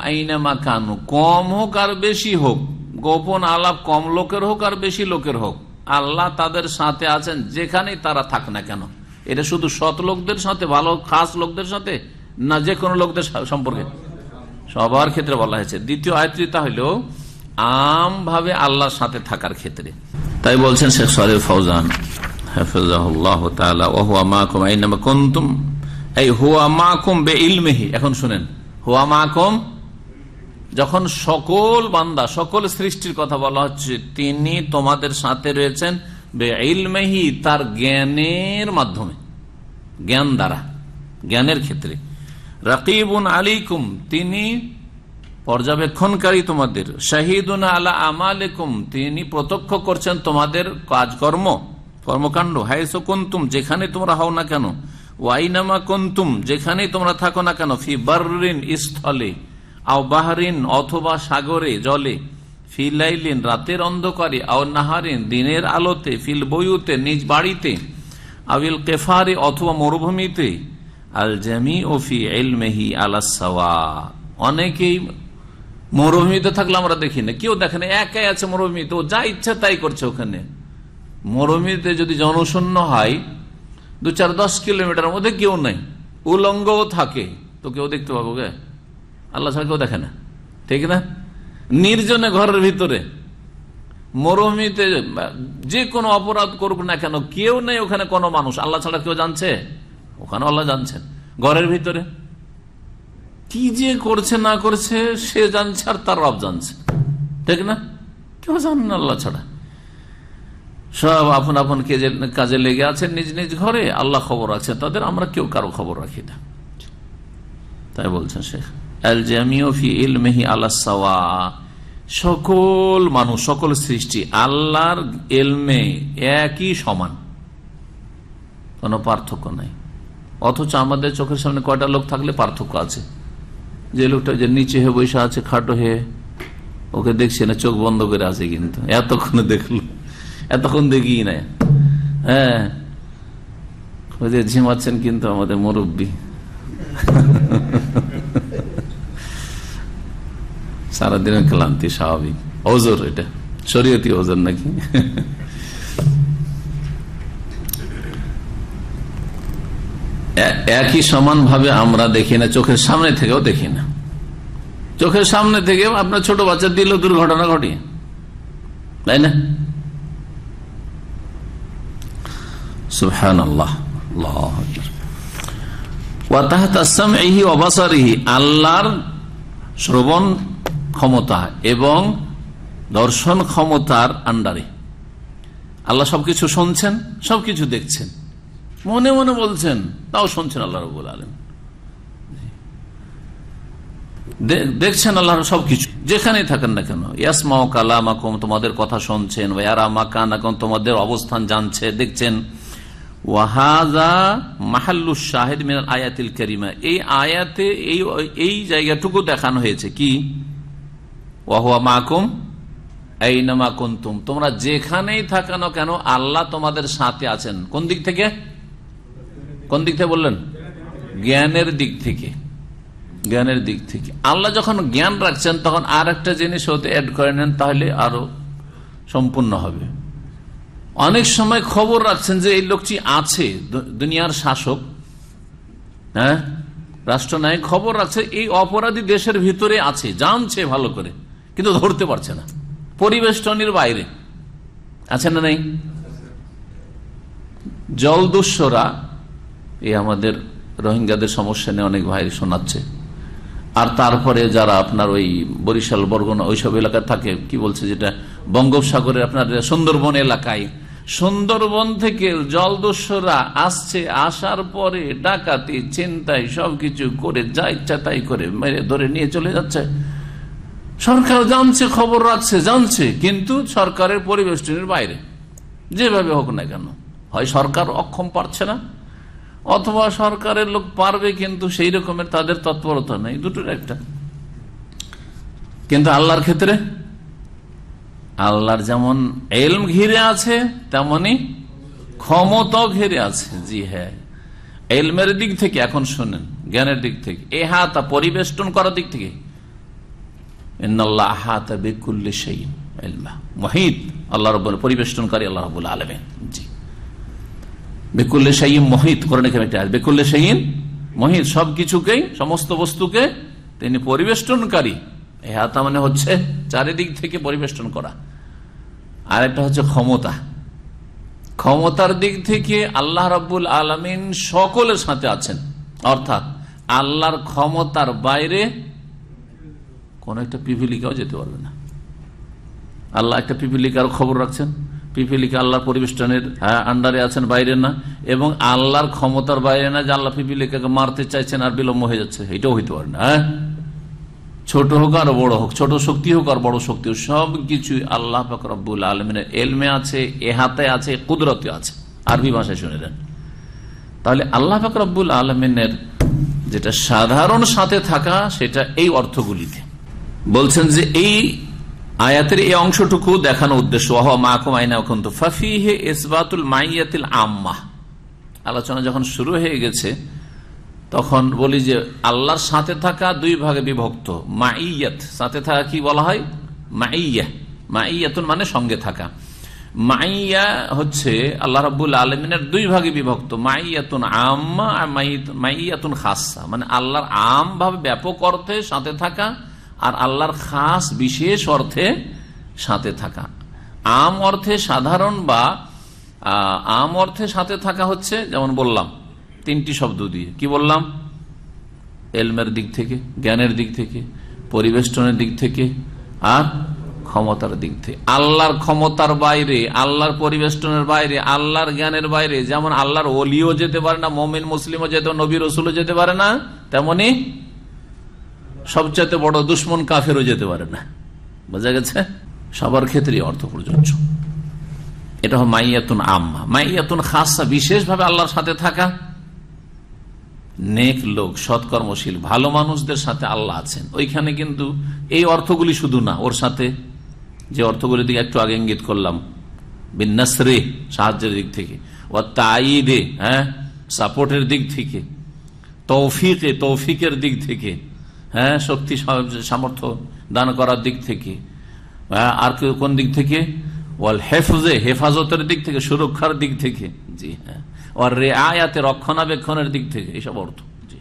কম হোক আর বেশি হোক গোপন আলাপ কম লোকের হোক আর বেশি লোকের হোক আল্লাহ তাদের সাথে আছেন যেখানেই তারা থাক না কেন এটা শুধু সৎ লোকদের সাথে ভালো খাস লোকদের সাথে না যে কোনো লোকদের সম্পর্কে সবার ক্ষেত্রে বলা হয়েছে দ্বিতীয় আয়ত্রিতা আম আমভাবে আল্লাহর সাথে থাকার ক্ষেত্রে তাই বলছেন শেখ সরে ফৌজান এখন শুনেন হুয়া মাহকুম যখন সকল বান্দা সকল সৃষ্টির কথা বলা হচ্ছে তিনি তোমাদের সাথে রয়েছেন বেইলমেহি তার জ্ঞানের মাধ্যমে জ্ঞান দ্বারা জ্ঞানের ক্ষেত্রে রাকিবুন আলিকুম তিনি পর্যবেক্ষণকারী তোমাদের শাহিদুন আলা আমালেকুম তিনি প্রত্যক্ষ করছেন তোমাদের কাজকর্ম কর্মকাণ্ড হাইসো সকুন্তুম যেখানে তোমরা হও না কেন ওয়াইনামা কুন্তুম যেখানেই তোমরা থাকো না কেন ফি বার স্থলে আও বাহারিন অথবা সাগরে জলে ফিলাইলিন রাতের অন্ধকারে আও নাহারিন দিনের আলোতে ফিল বইউতে নিজ বাড়িতে আবিল কেফারে অথবা মরুভূমিতে আল জামি ও ফি মেহি আলাসাওয়া অনেকেই মরুভূমিতে থাকলে আমরা দেখি না কেউ দেখে না একাই আছে মরুভূমিতে ও যা ইচ্ছা তাই করছে ওখানে মরুভূমিতে যদি জনশূন্য হয় দু চার দশ কিলোমিটার মধ্যে কেউ নাই উলঙ্গও থাকে তো কেউ দেখতে পাবো গে আল্লাহ ছাড়া কেউ দেখে না ঠিক না নির্জনে ঘরের ভিতরে মরুভূমিতে যে কোনো অপরাধ করুক না কেন কেউ নেই ওখানে কোনো মানুষ আল্লাহ ছাড়া কেউ জানছে ওখানে আল্লাহ জানছেন ঘরের ভিতরে কি যে করছে না করছে সে জানছে আর তার রব জানছে ঠিক না কেউ জানেন আল্লাহ ছাড়া সব আপন আপন কাজে লেগে আছেন নিজ নিজ ঘরে আল্লাহ খবর আছে তাদের আমরা কেউ কারো খবর রাখি না তাই বলছেন শেখ সকল মানুষ সকল সৃষ্টি আল্লাহর এলমে একই সমান কোনো পার্থক্য নাই অথচ আমাদের চোখের সামনে কয়টা লোক থাকলে পার্থক্য আছে যে লোকটা যে নিচে হয়ে বসে আছে খাটো হয়ে ওকে দেখছি না চোখ বন্ধ করে আছে কিন্তু এতক্ষণ দেখলো এতক্ষণ দেখি না হ্যাঁ ঝিমাচ্ছেন কিন্তু আমাদের মুরব্বী সারাদিন ক্লান্তি স্বাভাবিক অজর এটা শরীয়তি অজর নাকি একই সমান ভাবে আমরা দেখি না চোখের সামনে থেকেও দেখি না চোখের সামনে থেকে আপনার ছোট বাচ্চা দিল দুর্ঘটনা ঘটিয়ে তাই না সুহান আল্লাহ আল্লাহর শ্রবণ ক্ষমতা এবং দর্শন ক্ষমতার আন্ডারে আল্লাহ সবকিছু শুনছেন সবকিছু দেখছেন মনে মনে বলছেন তাও শুনছেন আল্লাহ রব আলম দেখছেন আল্লাহ সবকিছু যেখানে থাকেন না কেন ইয়াসমাও কালাম তোমাদের কথা শুনছেন ওয়ারা মাকান আকম তোমাদের অবস্থান জানছে দেখছেন ওয়াহাজা মাহাল্লু শাহেদ মিনাল আয়াতিল করিমা এই আয়াতে এই এই জায়গাটুকু দেখানো হয়েছে কি ওয়াহুয়া মাকুম এই নামা কুন্তুম তোমরা যেখানেই থাকানো কেন আল্লাহ তোমাদের সাথে আছেন কোন দিক থেকে কোন দিক থেকে বললেন জ্ঞানের দিক থেকে জ্ঞানের দিক থেকে আল্লাহ যখন জ্ঞান রাখছেন তখন আর একটা জিনিস হতে অ্যাড করে নেন তাহলে আরো সম্পূর্ণ হবে অনেক সময় খবর রাখছেন যে এই লোকটি আছে দুনিয়ার শাসক হ্যাঁ নাই খবর রাখছে এই অপরাধী দেশের ভিতরে আছে জানছে ভালো করে কিন্তু ধরতে পারছে না পরিবেষ্টনের বাইরে আছে না নেই জলদস্যরা এই আমাদের রোহিঙ্গাদের সমস্যা নিয়ে অনেক ভাই শোনাচ্ছে আর তারপরে যারা আপনার ওই বরিশাল বরগনা ওইসব এলাকায় থাকে কি বলছে যেটা বঙ্গোপসাগরের আপনার সুন্দরবন এলাকায় সুন্দরবন থেকে জলদস্যরা আসছে আসার পরে ডাকাতি চিন্তায় সবকিছু করে যা ইচ্ছা তাই করে মেরে ধরে নিয়ে চলে যাচ্ছে সরকার জানছে খবর রাখছে জানছে কিন্তু সরকারের পরিবেশ বাইরে যেভাবে হোক না কেন হয় সরকার অক্ষম পারছে না অথবা সরকারের লোক পারবে কিন্তু সেই রকমের তাদের তৎপরতা নেই দুটোর একটা কিন্তু আল্লাহর ক্ষেত্রে আল্লাহর যেমন এলম ঘিরে আছে তেমনি ক্ষমতাও ঘিরে আছে জি হ্যাঁ এলমের দিক থেকে এখন শোনেন জ্ঞানের দিক থেকে এ তা পরিবেষ্টন করার দিক থেকে মহিত আল্লাহ রব পরিবেষ্টনকারী আল্লাহ রবুল আলমেন জি বেকুল্লে সাইম মহিত বেকুল্লে সবকিছুকেই সমস্ত বস্তুকে তিনি পরিবেষ্টনকারী এহাতা মানে হচ্ছে চারিদিক থেকে পরিবেষ্টন করা আর একটা হচ্ছে ক্ষমতা ক্ষমতার দিক থেকে আল্লাহ রব্বুল আলমিন সকলের সাথে আছেন অর্থাৎ আল্লাহর ক্ষমতার বাইরে কোনো একটা পিপিলিকাও যেতে পারবে না আল্লাহ একটা পিপিলিকার খবর রাখছেন পিপিলিকা আল্লাহর পরিবেষ্টনের হ্যাঁ, আন্ডারে আছেন বাইরে না এবং আল্লাহর ক্ষমতার বাইরে না যে আল্লাহ পিপিলিকাকে মারতে চাইছেন আর বিলম্ব হয়ে যাচ্ছে এটাও হইতে পারে না হ্যাঁ ছোট হোক আর বড় হোক ছোট শক্তি হোক আর বড় শক্তি হোক সব কিছুই আল্লাহ ফাকরাবুল আলমিনের এলমে আছে এহাতে আছে কুদরতে আছে আরবি ভাষায় শুনে দেন তাহলে আল্লাহ ফাকরাবুল আলমিনের যেটা সাধারণ সাথে থাকা সেটা এই অর্থগুলিতে বলছেন যে এই আয়াতের এই অংশটুকু দেখানোর উদ্দেশ্য আম্মা আলোচনা যখন শুরু হয়ে গেছে তখন বলি যে আল্লাহর সাথে থাকা দুই ভাগে বিভক্ত মা ইয়াত সাথে থাকা কি বলা হয় মা ইয়া মা মানে সঙ্গে থাকা মাইয়া হচ্ছে আল্লাহ রবুল আলমিনের দুই ভাগে বিভক্ত মাইয়াতুন আম্মা আর মাইয়াতুন খাসা মানে আল্লাহর আম ভাবে ব্যাপক অর্থে সাথে থাকা আর আল্লাহর খাস বিশেষ অর্থে সাথে থাকা আম অর্থে সাধারণ বা আম অর্থে সাথে থাকা হচ্ছে যেমন বললাম তিনটি শব্দ দিয়ে কি বললাম এলমের দিক থেকে জ্ঞানের দিক থেকে পরিবেষ্টনের দিক থেকে আর ক্ষমতার দিক থেকে আল্লাহর ক্ষমতার বাইরে আল্লাহর পরিবেষ্টনের বাইরে আল্লাহর জ্ঞানের বাইরে যেমন আল্লাহর অলিও যেতে পারে না মোমেন মুসলিমও যেতে নবী রসুলও যেতে পারে না তেমনি সবচেয়ে বড় দুশ্মন কাফেরও যেতে পারে না বোঝা গেছে সবার ক্ষেত্রে অর্থ প্রযোজ্য এটা হল মাইয়াতুন আম্মা মাইয়াতুন খাসা বিশেষভাবে আল্লাহর সাথে থাকা নেক লোক সৎকর্মশীল ভালো মানুষদের সাথে আল্লাহ আছেন ওইখানে কিন্তু এই অর্থগুলি শুধু না ওর সাথে যে অর্থগুলি দিকে একটু আগে ইঙ্গিত করলাম বিন্যাসরে সাহায্যের দিক থেকে ও তাইদে হ্যাঁ সাপোর্টের দিক থেকে তৌফিকে তৌফিকের দিক থেকে হ্যাঁ শক্তি সামর্থ্য দান করার দিক থেকে হ্যাঁ, আর কেউ কোন দিক থেকে ওয়াল হেফজে হেফাজতের দিক থেকে সুরক্ষার দিক থেকে জি হ্যাঁ আর রে আয়াতে রক্ষণাবেক্ষণের দিক থেকে এসব অর্থ জি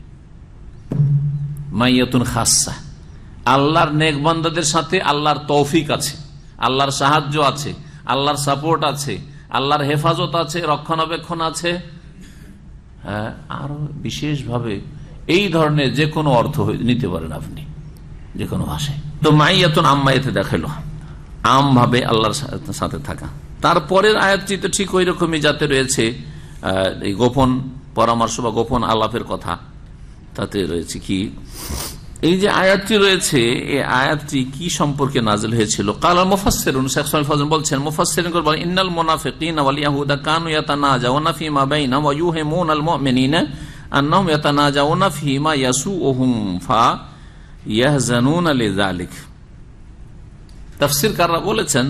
মাইয়াতুন খাসা আল্লাহর নেকবন্দাদের সাথে আল্লাহর তৌফিক আছে আল্লাহর সাহায্য আছে আল্লাহর সাপোর্ট আছে আল্লাহর হেফাজত আছে রক্ষণাবেক্ষণ আছে হ্যাঁ আরো বিশেষভাবে এই ধরনের যে কোনো অর্থ নিতে পারেন আপনি যে কোনো ভাষায় তো এত আম্মা এতে দেখালো ভাবে আল্লাহর সাথে থাকা তারপরের আয়াতটি তো ঠিক ওই রকমই যাতে রয়েছে এই গোপন পরামর্শ বা গোপন আলাপের কথা তাতে রয়েছে কি এই যে আয়াতটি রয়েছে এই আয়াতটি কি সম্পর্কে নাজিল হয়েছিল কালাল মুফাসসিরুন শেখ সাহেব ফজল বলছেন মুফাসসিরিন করে বলেন ইন্নাল মুনাফিকিন ওয়াল ইয়াহুদা কানু ইয়াতানাজাউনা ফি মা বাইনা ওয়া ইউহিমুনাল মুমিনিনা ফিমা ফা বলেছেন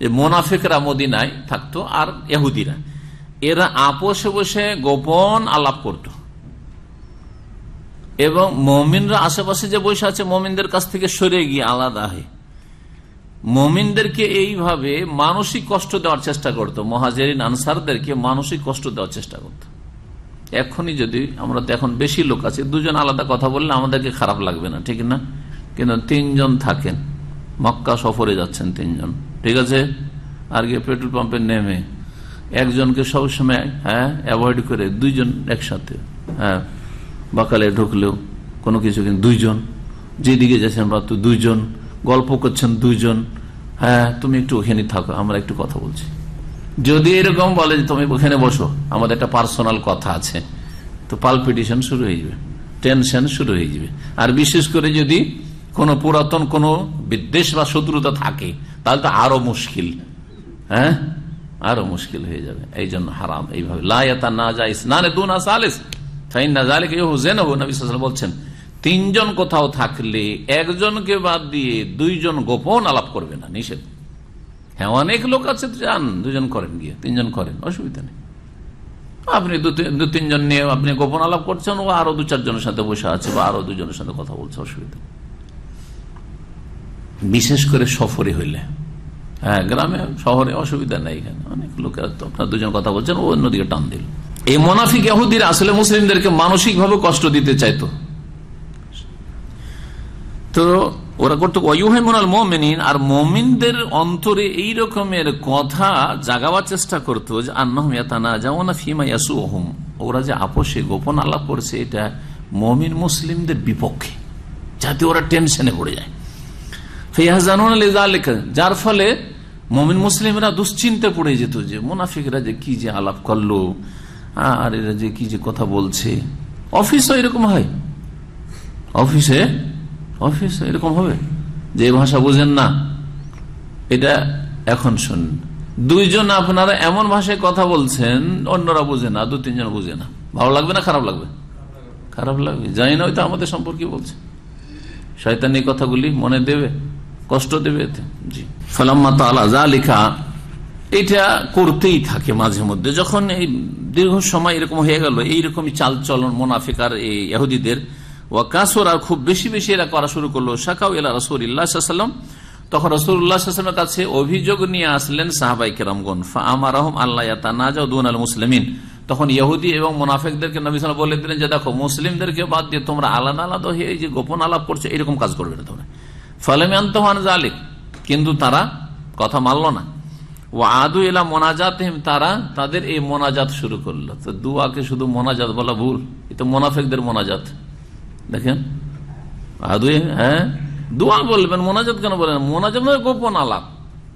যে মুনাফিকরা মদিনায় থাকতো আর ইহুদিরা এরা আপোষে বসে গোপন আলাপ করত এবং মমিনরা আশেপাশে যে বসে আছে মমিনদের কাছ থেকে সরে গিয়ে আলাদা হয়ে মমিনদেরকে এইভাবে মানসিক কষ্ট দেওয়ার চেষ্টা করত মহাজেরিন আনসারদেরকে মানসিক কষ্ট দেওয়ার চেষ্টা করতো এখনই যদি আমরা তো এখন বেশি লোক আছে দুজন আলাদা কথা বললে আমাদেরকে খারাপ লাগবে না ঠিক না কিন্তু তিনজন থাকেন মক্কা সফরে যাচ্ছেন তিনজন ঠিক আছে আর গিয়ে পেট্রোল পাম্পে নেমে একজনকে সবসময় হ্যাঁ অ্যাভয়েড করে দুইজন একসাথে হ্যাঁ বাকালে ঢুকলেও কোনো কিছু কিন্তু দুইজন যেদিকে যাচ্ছেন তো দুইজন গল্প করছেন দুইজন হ্যাঁ তুমি একটু ওখানে থাকো আমরা একটু কথা বলছি যদি এরকম বলে যে তুমি ওখানে বসো আমাদের একটা পার্সোনাল কথা আছে তো পালপিটিশন শুরু হয়ে যাবে টেনশন শুরু হয়ে যাবে আর বিশেষ করে যদি কোনো পুরাতন কোনো বিদ্বেষ বা শত্রুতা থাকে তাহলে তো আরো মুশকিল হ্যাঁ আরো মুশকিল হয়ে যাবে এই জন্য হারাম এইভাবে লায়াতা না যাইস না দু না সালেস না জালে বলছেন তিনজন কোথাও থাকলে একজনকে বাদ দিয়ে দুইজন গোপন আলাপ করবে না নিষেধ হ্যাঁ অনেক লোক আছে যান দুজন করেন গিয়ে তিনজন করেন অসুবিধা নেই আপনি দু তিনজন নিয়ে আপনি গোপন আলাপ করছেন ও আরো দু চারজনের সাথে বসে আছে বা আরো দুজনের সাথে কথা বলছে অসুবিধা বিশেষ করে সফরে হইলে হ্যাঁ গ্রামে শহরে অসুবিধা নেই এখানে অনেক লোকের তো আপনার দুজন কথা বলছেন ও অন্যদিকে টান দিল এই মোনাফিক ইহুদিরা আসলে মুসলিমদেরকে মানসিকভাবে কষ্ট দিতে চাইতো তো ওরা করতে ওয়ুহেমুনাল মমিন আর মমিনদের অন্তরে এই রকমের কথা জাগাবার চেষ্টা করতো যে আন্নহমিয়াতানা যেমন ফিমা ইয়াসু ওহম ওরা যে আপোষে গোপন আলাপ করছে এটা মমিন মুসলিমদের বিপক্ষে যাতে ওরা টেনশনে পড়ে যায় ফেহাজানুন যার ফলে মমিন মুসলিমরা দুশ্চিন্তে পড়ে যেত যে মোনাফিকরা যে কি যে আলাপ করলো আর এরা যে কি যে কথা বলছে অফিসও এরকম হয় অফিসে অফিস এরকম হবে যে ভাষা বুঝেন না এটা এখন শুনুন দুইজন আপনারা এমন ভাষায় কথা বলছেন অন্যরা বুঝে না দু তিনজন বুঝে না ভালো লাগবে না খারাপ লাগবে খারাপ লাগবে জানি না হয়তো আমাদের সম্পর্কে বলছে শয়তান এই কথাগুলি মনে দেবে কষ্ট দেবে এতে জি ফালাম্মা তালা যা লেখা এটা করতেই থাকে মাঝে মধ্যে যখন এই দীর্ঘ সময় এরকম হয়ে গেল এইরকম চালচলন মোনাফিকার এই ইহুদিদের ওয়াকাসোরা খুব বেশি বেশি এরা করা শুরু করলো শাকাউ এলা রসুল্লাহাম তখন রসুল্লাহামের কাছে অভিযোগ নিয়ে আসলেন সাহাবাই কেরামগন আমার রহম আল্লাহ নাজা দুন আল মুসলিমিন তখন ইহুদি এবং মোনাফেকদেরকে নবিসাল বলে দিলেন যে দেখো মুসলিমদেরকে বাদ দিয়ে তোমরা আলাদা আলাদা হয়ে যে গোপন আলাপ করছো এরকম কাজ করবে না তোমরা ফলেমে তোহান জালিক কিন্তু তারা কথা মানল না ও আদু এলা মোনাজাত তারা তাদের এই মোনাজাত শুরু করলো তো দুয়াকে শুধু মোনাজাত বলা ভুল এটা মোনাফেকদের মোনাজাত দেখেন হ্যাঁ দোয়া বলবেন মোনাজাত কেন বলেন মোনাজাত মানে গোপন আলাপ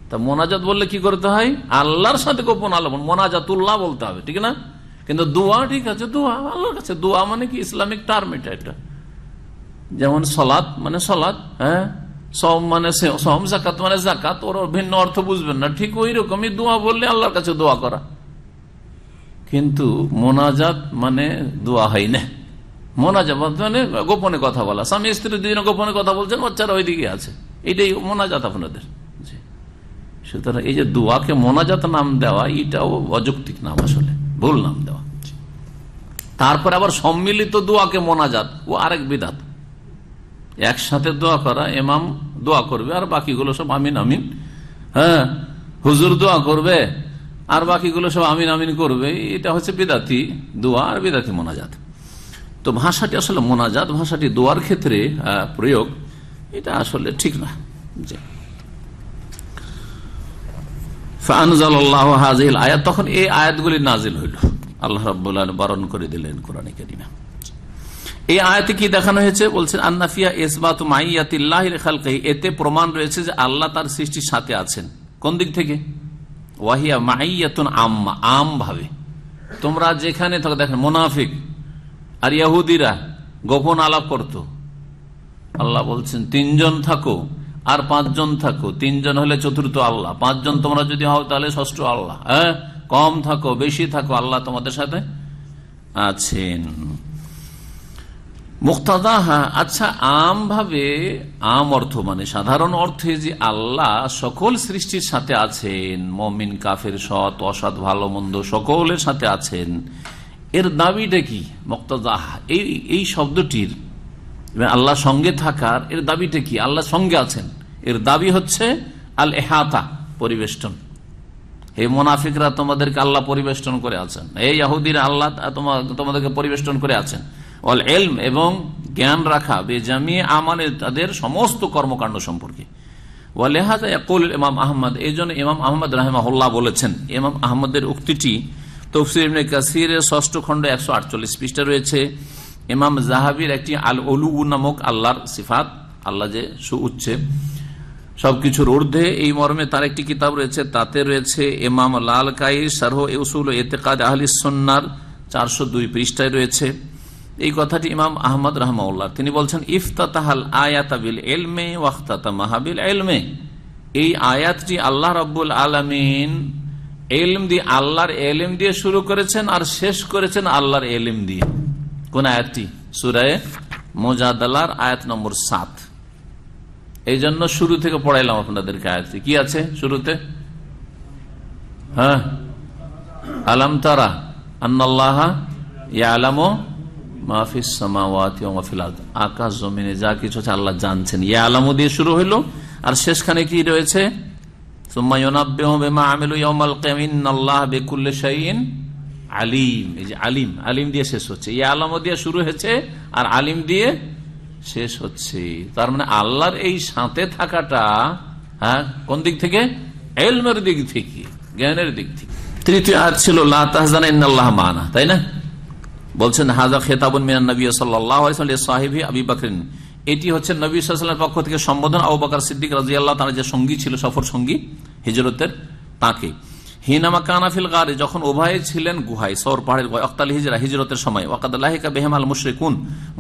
তা মোনাজাত বললে কি করতে হয় আল্লাহর সাথে গোপন আলাপ মোনাজাতুল্লাহ বলতে হবে ঠিক না কিন্তু দোয়া ঠিক আছে দোয়া আল্লাহর কাছে দোয়া মানে কি ইসলামিক টার্ম এটা এটা যেমন সলাদ মানে সলাদ হ্যাঁ সব মানে সব জাকাত মানে জাকাত ওর ভিন্ন অর্থ বুঝবেন না ঠিক ওই রকমই দোয়া বললে আল্লাহর কাছে দোয়া করা কিন্তু মোনাজাত মানে দোয়া হয় না মোনাজাত মানে গোপনে কথা বলা স্বামী স্ত্রী দুজনে গোপনে কথা বলছেন বাচ্চারা ওইদিকে আছে এটাই মোনাজাত আপনাদের সুতরাং এই যে দুয়াকে মোনাজাত নাম দেওয়া এটাও অযৌক্তিক নাম আসলে ভুল নাম দেওয়া তারপর আবার সম্মিলিত দোয়াকে মোনাজাত ও আরেক বিদাত একসাথে দোয়া করা এমাম দোয়া করবে আর বাকিগুলো সব আমিন আমিন হ্যাঁ হুজুর দোয়া করবে আর বাকিগুলো সব আমিন আমিন করবে এটা হচ্ছে বিদাতি দোয়া আর বিদাতি মোনাজাত তো ভাষাটি আসলে মোনাজাত ভাষাটি দোয়ার ক্ষেত্রে প্রয়োগ এটা আসলে ঠিক না জি আয়াত তখন এই আয়াতগুলি নাজিল হইল আল্লাহ রাবুল্লাহ বারণ করে দিলেন কোরআন করিমা এই আয়াতে কি দেখানো হয়েছে বলছেন আন্নাফিয়া ইসবাত মাইয়াতিল্লাহালকে এতে প্রমাণ রয়েছে যে আল্লাহ তার সৃষ্টির সাথে আছেন কোন দিক থেকে ওয়াহিয়া মাইয়াতুন আম্মা আম ভাবে তোমরা যেখানে দেখেন মোনাফিক আর ইয়াহুদিরা গোপন আলাপ করত আল্লাহ বলছেন তিনজন থাকো আর পাঁচজন থাকো তিনজন হলে চতুর্থ আল্লাহ পাঁচজন তোমরা যদি হও তাহলে ষষ্ঠ আল্লাহ হ্যাঁ কম থাকো বেশি থাকো আল্লাহ তোমাদের সাথে আছেন হ্যাঁ আচ্ছা আম ভাবে আম অর্থ মানে সাধারণ অর্থে যে আল্লাহ সকল সৃষ্টির সাথে আছেন মমিন কাফের সৎ অসৎ ভালো মন্দ সকলের সাথে আছেন এর দাবিটা কি মক্তাজাহ এই এই শব্দটির মানে আল্লাহ সঙ্গে থাকার এর দাবিটা কি আল্লাহ সঙ্গে আছেন এর দাবি হচ্ছে আল এহাতা পরিবেষ্টন এই মোনাফিকরা তোমাদেরকে আল্লাহ পরিবেষ্টন করে আছেন এই ইয়াহুদিন আল্লাহ তোমাদেরকে পরিবেষ্টন করে আছেন অল এলম এবং জ্ঞান রাখা বেজামি আমানে তাদের সমস্ত কর্মকাণ্ড সম্পর্কে ওয়ালেহাজ এমাম আহমদ এই জন্য ইমাম আহমদ রাহেমা বলেছেন এমাম আহমদের উক্তিটি তফসির ইবনে কাসিরের ষষ্ঠ খণ্ড একশো আটচল্লিশ পৃষ্ঠা রয়েছে ইমাম জাহাবির একটি আল অলু নামক আল্লাহর সিফাত আল্লাহ যে উচ্ছে সবকিছুর ঊর্ধ্বে এই মর্মে তার একটি কিতাব রয়েছে তাতে রয়েছে এমাম লাল কাই সারহ ইউসুল এতেকাদ আহলিসন্নার চারশো দুই পৃষ্ঠায় রয়েছে এই কথাটি ইমাম আহমদ রহমাউল্লাহ তিনি বলছেন ইফতাতাহাল আয়াতাবিল এলমে ওয়াক্তাতা মাহাবিল এলমে এই আয়াতটি আল্লাহ রব্বুল আলমিন এলিম দিয়ে আল্লাহর এলিম দিয়ে শুরু করেছেন আর শেষ করেছেন আল্লাহর এলিম দিয়ে কোন আয়াতটি সুরায় মোজাদালার আয়াত নম্বর সাত এই জন্য শুরু থেকে পড়াইলাম আপনাদেরকে আয়াতটি কি আছে শুরুতে হ্যাঁ আলাম তারা আন্নাল্লাহ ইয়ালামো সামাওয়াতি আকাশ জমিনে যা কিছু আছে আল্লাহ জানছেন ইয়া আলামো দিয়ে শুরু হইলো আর শেষখানে কি রয়েছে আলিম এই যে আলিম আলিম দিয়ে শেষ হচ্ছে আলমও দিয়ে শুরু হয়েছে আর আলিম দিয়ে শেষ তার মানে আল্লাহর এই সাঁতে থাকাটা হ্যাঁ কোন দিক থেকে এলমের দিক থেকে জ্ঞানের দিক থেকে তৃতীয় আর ছিল আল্লাহ মানা তাই না বলছেন হাজা খেতাবুন মিনান নবী আবি বাকরিন এটি হচ্ছে নবী সাল্লামের পক্ষ থেকে সম্বোধন আবু বাকর সিদ্দিক রাজিয়াল্লাহ তার যে সঙ্গী ছিল সফর সঙ্গী হিজরতের তাকে হিনামা কানাফিল গারে যখন উভয়ে ছিলেন গুহায় সৌর পাহাড়ের গুহায় অক্তাল হিজরা হিজরতের সময় ওয়াকাদাল্লাহিকা বেহমাল মুশরিকুন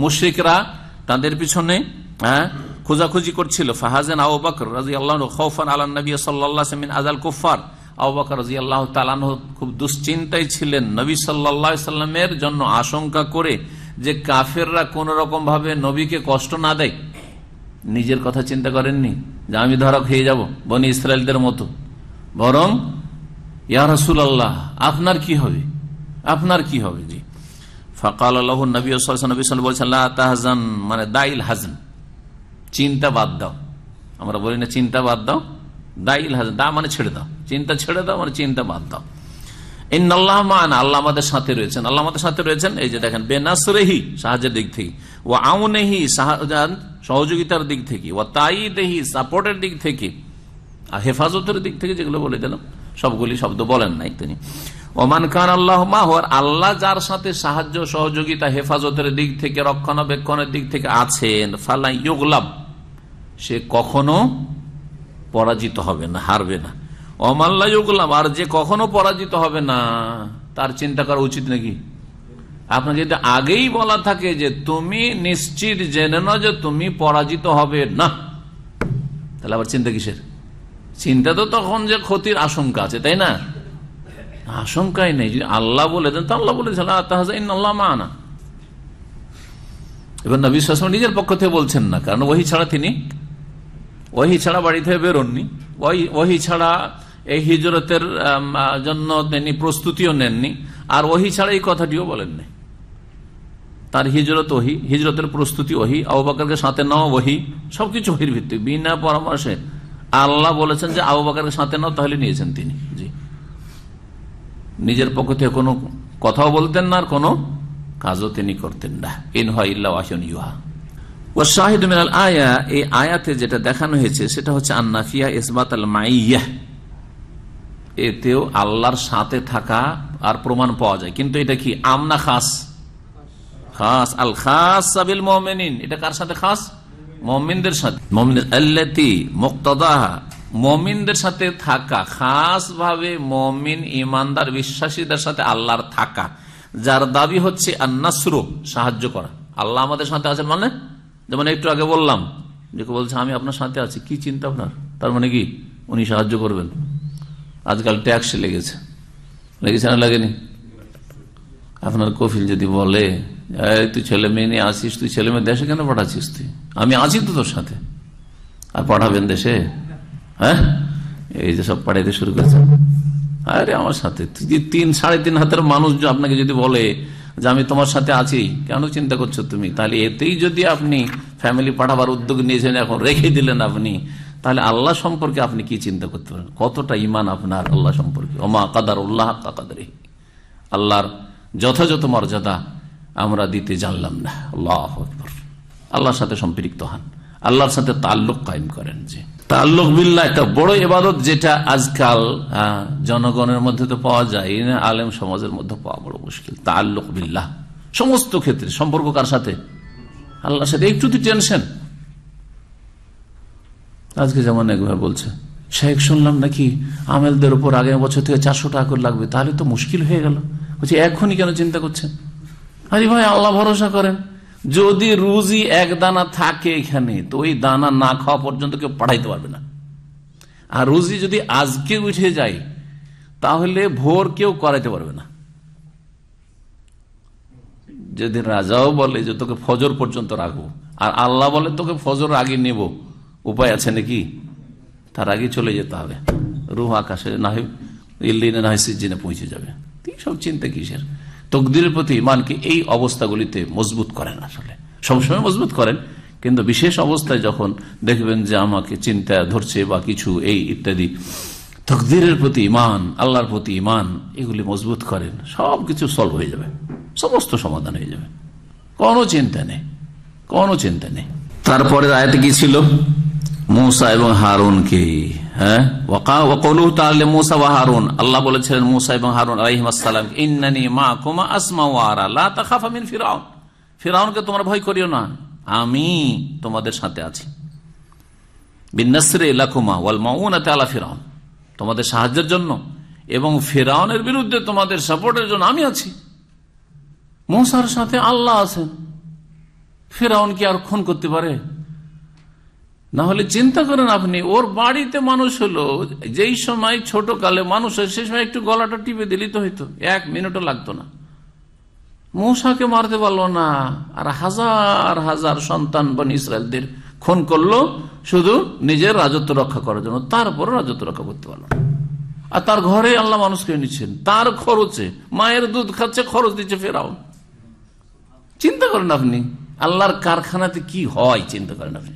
মুশরিকরা তাদের পিছনে হ্যাঁ খোঁজাখুঁজি করছিল ফাহাজেন আবু বকর রাজি আল্লাহ খৌফান আলান নবী সাল্লাহমিন আজাল কুফার আবু বকর রাজি আল্লাহ তালানহ খুব দুশ্চিন্তায় ছিলেন নবী সাল্লাহ সাল্লামের জন্য আশঙ্কা করে যে কাফেররা কোন রকম ভাবে নবীকে কষ্ট না দেয় নিজের কথা চিন্তা করেননি যে আমি ধরা খেয়ে যাব বনি ইসরায়েলদের মতো বরং ইয়া রসুল আল্লাহ আপনার কি হবে আপনার কি হবে জি ফকাল আল্লাহ নবী বলছেন মানে দাইল হাজন চিন্তা বাদ দাও আমরা বলি না চিন্তা বাদ দাও দাইল হাজন দা মানে ছেড়ে দাও চিন্তা ছেড়ে দাও মানে চিন্তা বাদ দাও আল্লাহ আমাদের সাথে রয়েছেন সাথে রয়েছেন এই যে দেখেন বেনাসরেহি সাহায্যের দিক সহযোগিতার দিক থেকে ও তাই দেহি সাপোর্টের দিক থেকে আর হেফাজতের দিক থেকে যেগুলো বলে দিলাম সবগুলি শব্দ বলেন নাই তিনি ওমান খান আল্লাহ মাহর আল্লাহ যার সাথে সাহায্য সহযোগিতা হেফাজতের দিক থেকে রক্ষণাবেক্ষণের দিক থেকে আছেন ফালাই সে কখনো পরাজিত হবে না হারবে না অমাল্লাগুলাম আর যে কখনো পরাজিত হবে না তার চিন্তা করা উচিত নাকি আপনাকে যদি আগেই বলা থাকে যে তুমি নিশ্চিত জেনে না যে তুমি পরাজিত হবে না তাহলে আবার চিন্তা কিসের চিন্তা তো তখন যে ক্ষতির আশঙ্কা আছে তাই না আশঙ্কাই নেই যদি আল্লাহ বলে দেন তা আল্লাহ বলেছেন আল্লাহ মানা এবার না বিশ্বাস নিজের পক্ষ থেকে বলছেন না কারণ ওহি ছাড়া তিনি ওহি ছাড়া বাড়ি থেকে বেরোননি ওই ওহি ছাড়া এই হিজরতের জন্য তিনি প্রস্তুতিও নেননি আর ওহি ছাড়া এই কথাটিও বলেননি তার হিজরত ওহি হিজরতের প্রস্তুতি ওহি আবাকারকে সাথে নাও ওহি সবকিছু ওহির ভিত্তিক বিনা পরামর্শে আল্লাহ বলেছেন যে আবাকারকে সাথে নাও তাহলে নিয়েছেন তিনি জি নিজের পক্ষ থেকে কোনো কথাও বলতেন না আর কোনো কাজও তিনি করতেন না ইন হয় ইন ইউহা ও শাহিদ মিনাল আয়া এই আয়াতে যেটা দেখানো হয়েছে সেটা হচ্ছে আন্নাফিয়া ইসবাত আল মাইয়া এতেও আল্লাহর সাথে থাকা আর প্রমাণ পাওয়া যায় কিন্তু এটা কি আমনা খাস খাস আল খাস সাবিল মমিন এটা কার সাথে খাস মমিনদের সাথে আল্লাতি মুক্তদাহা মমিনদের সাথে থাকা খাস ভাবে মমিন ইমানদার বিশ্বাসীদের সাথে আল্লাহর থাকা যার দাবি হচ্ছে আন্নাসরু সাহায্য করা আল্লাহ আমাদের সাথে আছেন মানে যেমন একটু আগে বললাম যে বলছে আমি আপনার সাথে আছি কি চিন্তা আপনার তার মানে কি উনি সাহায্য করবেন আজকাল ট্যাক্স লেগেছে লেগেছে না লাগেনি আপনার কফিল যদি বলে তুই ছেলে মেয়ে নিয়ে আসিস তুই ছেলে মেয়ে দেশে কেন পাঠাচ্ছিস তুই আমি আছি তো তোর সাথে আর পাঠাবেন দেশে হ্যাঁ এই যে সব পাঠাইতে শুরু করেছে আরে আমার সাথে তিন সাড়ে তিন হাতের মানুষ আপনাকে যদি বলে যে আমি তোমার সাথে আছি কেন চিন্তা করছো তুমি তাহলে এতেই যদি আপনি ফ্যামিলি পাঠাবার উদ্যোগ নিয়েছেন এখন রেখে দিলেন আপনি তাহলে আল্লাহ সম্পর্কে আপনি কি চিন্তা করতে পারেন কতটা ইমান আপনার আল্লাহ সম্পর্কে ওমা কাদার উল্লাহ কাদারি আল্লাহর যথাযথ মর্যাদা আমরা দিতে জানলাম না আল্লাহ আল্লাহর সাথে সম্পৃক্ত হন আল্লাহর সাথে তাল্লুক কায়েম করেন যে তাল্লুক বিল্লা একটা বড় এবাদত যেটা আজকাল হ্যাঁ, জনগণের মধ্যে তো পাওয়া যায় না আলেম সমাজের মধ্যে পাওয়া বড় মুশকিল তাল্লুক বিল্লাহ সমস্ত ক্ষেত্রে সম্পর্ক কার সাথে আল্লাহর সাথে একটু তো টেনশন আজকে যেমন একবার বলছে শেখ শুনলাম নাকি আমেলদের উপর আগামী বছর থেকে চারশো টাকা করে লাগবে তাহলে তো মুশকিল হয়ে গেল বলছি এখনই কেন চিন্তা করছেন আরে ভাই আল্লাহ ভরসা করেন যদি রুজি এক দানা থাকে এখানে তো ওই দানা না খাওয়া পর্যন্ত কেউ পাঠাইতে পারবে না আর রুজি যদি আজকে উঠে যায় তাহলে ভোর কেউ করাইতে পারবে না যদি রাজাও বলে যে তোকে ফজর পর্যন্ত রাখবো আর আল্লাহ বলে তোকে ফজর আগে নেবো উপায় আছে নাকি তার আগে চলে যেতে হবে রুহ আকাশে না হয় ইল্লিনে না হয় সিজিনে পৌঁছে যাবে সব চিন্তা কিসের তকদিরের প্রতি ইমানকে এই অবস্থাগুলিতে মজবুত করেন আসলে সবসময় মজবুত করেন কিন্তু বিশেষ অবস্থায় যখন দেখবেন যে আমাকে চিন্তা ধরছে বা কিছু এই ইত্যাদি তকদিরের প্রতি ইমান আল্লাহর প্রতি ইমান এগুলি মজবুত করেন সব কিছু সলভ হয়ে যাবে সমস্ত সমাধান হয়ে যাবে কোনো চিন্তা নেই কোনো চিন্তা নেই তারপরে আয়াতে কি ছিল মুসা এবং হ্যাঁ হারুন আল্লাহ বলেছিলেন এবং হারুন ইন্নানি মা কুমা তোমরা ভয় করিও না আমি তোমাদের সাথে আছি ওয়াল আলা তোমাদের সাহায্যের জন্য এবং ফেরাউনের বিরুদ্ধে তোমাদের সাপোর্টের জন্য আমি আছি মৌসার সাথে আল্লাহ আছেন ফেরাউন কি আর খুন করতে পারে না হলে চিন্তা করেন আপনি ওর বাড়িতে মানুষ হলো যেই সময় ছোট কালে মানুষ হয় সেই সময় একটু গলাটা টিপে দিলি তো হইতো এক মিনিটও লাগতো না মৌসাকে মারতে পারলো না আর হাজার হাজার সন্তান বন ইসরায়েলদের খুন করলো শুধু নিজের রাজত্ব রক্ষা করার জন্য তারপর রাজত্ব রক্ষা করতে পারলো আর তার ঘরে আল্লাহ মানুষকে নিচ্ছেন তার খরচে মায়ের দুধ খাচ্ছে খরচ দিচ্ছে ফেরাও চিন্তা করেন আপনি আল্লাহর কারখানাতে কি হয় চিন্তা করেন আপনি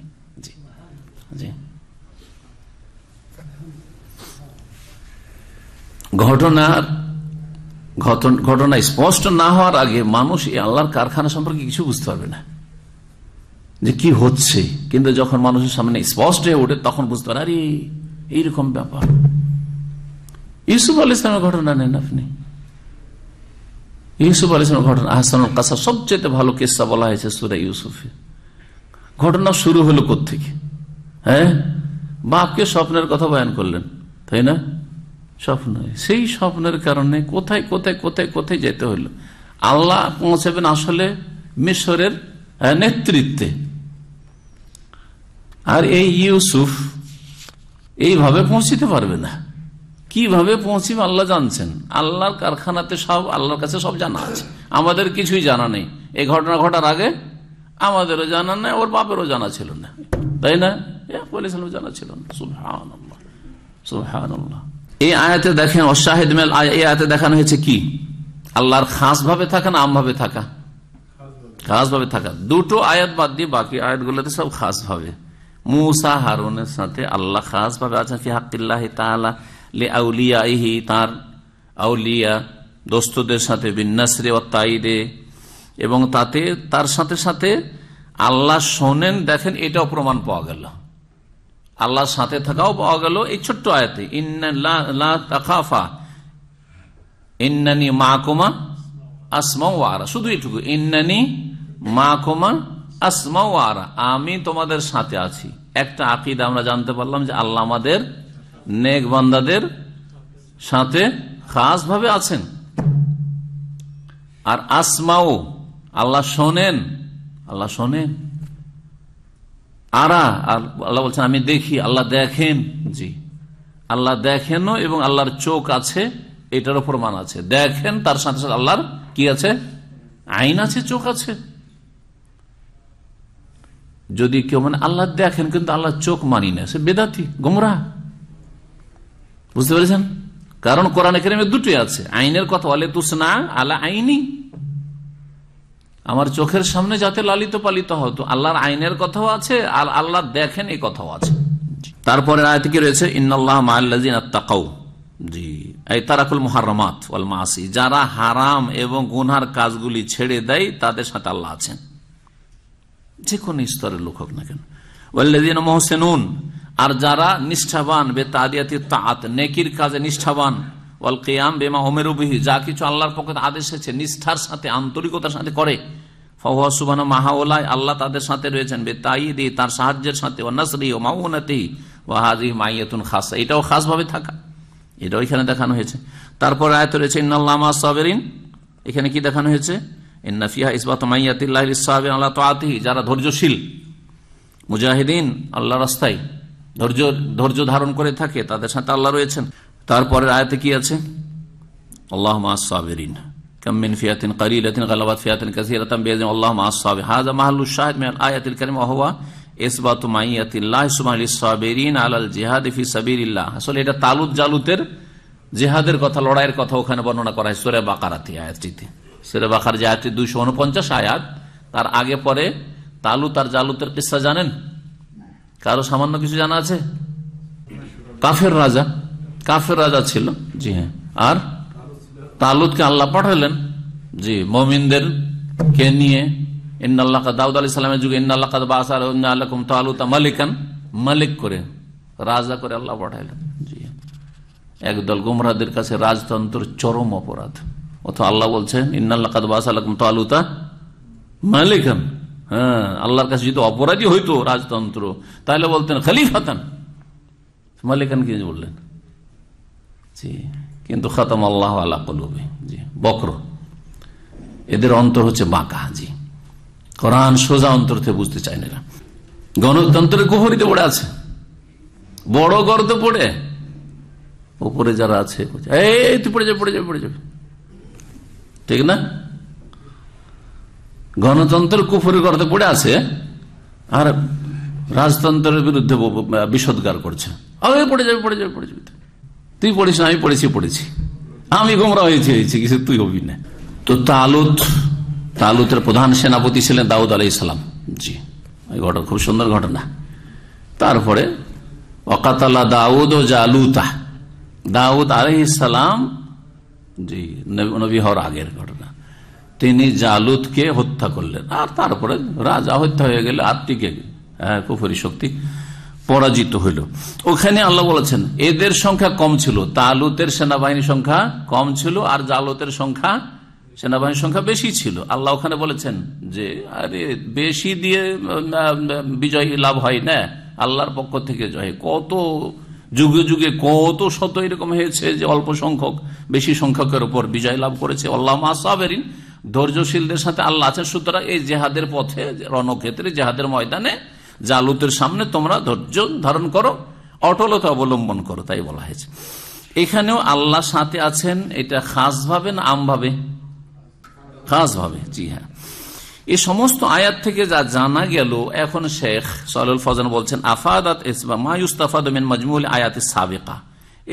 জি ঘটনার ঘটনা স্পষ্ট না হওয়ার আগে মানুষ এই আল্লাহর কারখানা সম্পর্কে কিছু বুঝতে পারবে না যে কি হচ্ছে কিন্তু যখন মানুষের সামনে স্পষ্ট হয়ে ওঠে তখন বুঝতে পারে আরে এইরকম ব্যাপার ইউসুফ আল ইসলামের ঘটনা নেন আপনি ইউসুফ আল ইসলামের ঘটনা আহসানুল কাসা সবচেয়ে ভালো কেসা বলা হয়েছে সুরা ইউসুফে ঘটনা শুরু হলো কোথেকে হ্যাঁ বাপকে স্বপ্নের কথা বয়ান করলেন তাই না স্বপ্ন সেই স্বপ্নের কারণে কোথায় কোথায় কোথায় কোথায় যেতে হইল আল্লাহ পৌঁছাবেন আসলে মিশরের হ্যাঁ, নেতৃত্বে আর এই ইউসুফ এইভাবে পৌঁছিতে পারবে না কিভাবে পৌঁছিবে আল্লাহ জানছেন আল্লাহর কারখানাতে সব আল্লাহর কাছে সব জানা আছে আমাদের কিছুই জানা নেই এই ঘটনা ঘটার আগে আমাদেরও জানা নেই ওর বাপেরও জানা ছিল না তাই না জানা ছিল এই আয়াতে দেখেন অশাহেদ মেল এই আয়াতে দেখানো হয়েছে কি আল্লাহর খাস ভাবে থাকা না আমভাবে থাকা খাস ভাবে থাকা দুটো আয়াত বাদ দিয়ে বাকি আয়াতগুলোতে সব খাস ভাবে মুসা হারুনের সাথে আল্লাহ খাস ভাবে আছেন ফি হাকিল্লাহ তাহলা আউলিয়াহি তার আউলিয়া দোস্তদের সাথে বিন্যাসরে ও তাইরে এবং তাতে তার সাথে সাথে আল্লাহ শোনেন দেখেন এটাও প্রমাণ পাওয়া গেল আল্লাহর সাথে থাকাও পাওয়া গেল এই ছোট্ট আয়াতে ইন্নফা ইন্নানি মা কুমা ও আরা শুধু এটুকু ইন্নানি মা কুমা আসমাও আরা আমি তোমাদের সাথে আছি একটা আকিদ আমরা জানতে পারলাম যে আল্লাহ আমাদের নেকবান্দাদের সাথে সাথে খাসভাবে আছেন আর আসমাও আল্লাহ শোনেন আল্লাহ শোনেন আরা আল্লাহ বলছেন আমি দেখি আল্লাহ দেখেন জি আল্লাহ দেখেন এবং আল্লাহর চোখ আছে এটারও প্রমাণ আছে দেখেন তার সাথে সাথে আল্লাহর কি আছে আইন আছে চোখ আছে যদি কেউ মানে আল্লাহ দেখেন কিন্তু আল্লাহ চোখ মানি না সে বেদাতি গোমরা বুঝতে পেরেছেন কারণ কোরআন এখানে দুটোই আছে আইনের কথা বলে তুসনা আল্লাহ আইনি আমার চোখের সামনে যাতে লালিত পালিত হতো আল্লাহর আইনের কথাও আছে আর আল্লাহ দেখেন এই কথাও আছে তারপরে আয়তে কি রয়েছে ইন্নআল্লাহ মাল্লাজিন আত্মাকাউ জি এই তারাকুল মহারমাত ওয়াল মাসি যারা হারাম এবং গুনহার কাজগুলি ছেড়ে দেয় তাদের সাথে আল্লাহ আছেন যে কোন স্তরের লোক হোক না কেন ওয়াল্লাদিন মোহসেনুন আর যারা নিষ্ঠাবান বেতাদিয়াতি তাঁত নেকির কাজে নিষ্ঠাবান ওয়াল কেয়াম বেমা হোমের যা কিছু আল্লাহর পক্ষে আদেশ এসেছে নিষ্ঠার সাথে আন্তরিকতার সাথে করে ফওয়া সুবান মাহাওলাই আল্লাহ তাদের সাথে রয়েছেন বে তাই দি তার সাহায্যের সাথে ও নাসরি ও মাউনাতি ও হাজি মাইয়াতুন খাস এটাও খাসভাবে থাকা এটা ওইখানে দেখানো হয়েছে তারপর আয়ত রয়েছে ইন্নাল্লামা সাবেরিন এখানে কি দেখানো হয়েছে ইন্নাফিয়া ইসবাত মাইয়াতিল্লাহ সাহাবিন আল্লাহ তো আতিহি যারা ধৈর্যশীল মুজাহিদিন আল্লাহ রাস্তায় ধৈর্য ধৈর্য ধারণ করে থাকে তাদের সাথে আল্লাহ রয়েছেন তারপরের আয়াতে কি আছে আল্লাহ সাবেরিন ফিয়াতিন ফিয়াতিন আল্লাহ আয়াতিল জিহাদ আসলে এটা তালুত জালুতের কথা লড়াইয়ের কথা ওখানে বর্ণনা করা হয় সূরা বাকারাতে আয়াতটিতে সোরে বাকার যে আয়াতটি উনপঞ্চাশ আয়াত তার আগে পরে তালুত আর জালুতের কিসা জানেন কারো সামান্য কিছু জানা আছে কাফের রাজা কাফের রাজা ছিল জি হ্যাঁ আর তালুদকে আল্লাহ পাঠালেন জি মমিনদের কে নিয়ে ইন্নআল্লাহ দাউদ আলি সালামের যুগে ইন্নআল্লাহ বাসার আল্লাহম তালুতা মালিকান মালিক করে রাজা করে আল্লাহ পাঠাইলেন জি হ্যাঁ। একদল গুমরাদের কাছে রাজতন্ত্র চরম অপরাধ অথবা আল্লাহ বলছেন ইন্নআল্লাহ বাস আলকুম তালুতা মালিকান হ্যাঁ আল্লাহর কাছে যদি অপরাধী হইতো রাজতন্ত্র তাহলে বলতেন খালিফাতান মালিকান কি বললেন জি কিন্তু খাতাম আল্লাহ আল্লাহ কলুবে জি বক্র এদের অন্তর হচ্ছে বাঁকা জি কোরআন সোজা অন্তর থেকে বুঝতে চায় না গণতন্ত্রের কুহরিতে পড়ে আছে বড় গর্দ পড়ে উপরে যারা আছে এই তুই পড়ে যাবে পড়ে যাবে পড়ে যাবে ঠিক না গণতন্ত্রের কুফুরি গর্দে পড়ে আছে আর রাজতন্ত্রের বিরুদ্ধে বিষদগার করছে আগে পড়ে যাবে পড়ে যাবে পড়ে যাবে তুই পড়িস না আমি পড়েছি পড়েছি আমি গোমরা হয়েছে হয়েছে কিছু তুই হবি না তো তালুত তালুতের প্রধান সেনাপতি ছিলেন দাউদ আলাই ইসলাম জি এই ঘটনা খুব সুন্দর ঘটনা তারপরে অকাতালা দাউদ ও জালুতা দাউদ আলাই ইসলাম জি নবী হওয়ার আগের ঘটনা তিনি জালুতকে হত্যা করলেন আর তারপরে রাজা হত্যা হয়ে গেলে আর টিকে হ্যাঁ, কুফুরি শক্তি পরাজিত হইল ওখানে আল্লাহ বলেছেন এদের সংখ্যা কম ছিল তালুতের সেনাবাহিনীর সংখ্যা কম ছিল আর জালতের সংখ্যা সেনাবাহিনীর সংখ্যা বেশি ছিল আল্লাহ ওখানে বলেছেন যে আরে বেশি দিয়ে বিজয় লাভ হয় না আল্লাহর পক্ষ থেকে জয় কত যুগে যুগে কত শত এরকম হয়েছে যে অল্প সংখ্যক বেশি সংখ্যকের উপর বিজয় লাভ করেছে আল্লাহ মাসাবেরিন ধৈর্যশীলদের সাথে আল্লাহ আছেন সুতরাং এই জেহাদের পথে রণক্ষেত্রে জেহাদের ময়দানে যা লুতের সামনে তোমরা ধৈর্য ধারণ করো অটলতা অবলম্বন করো তাই বলা হয়েছে এখানেও আল্লাহ সাথে আছেন এটা খাস ভাবে না আমভাবে খাস ভাবে জি হ্যাঁ এই সমস্ত আয়াত থেকে যা জানা গেল এখন শেখ সাল ফজান বলছেন আফাদাত ইসমা মায়ুস্তাফাদ মিন মাজমুল আয়াত সাবেকা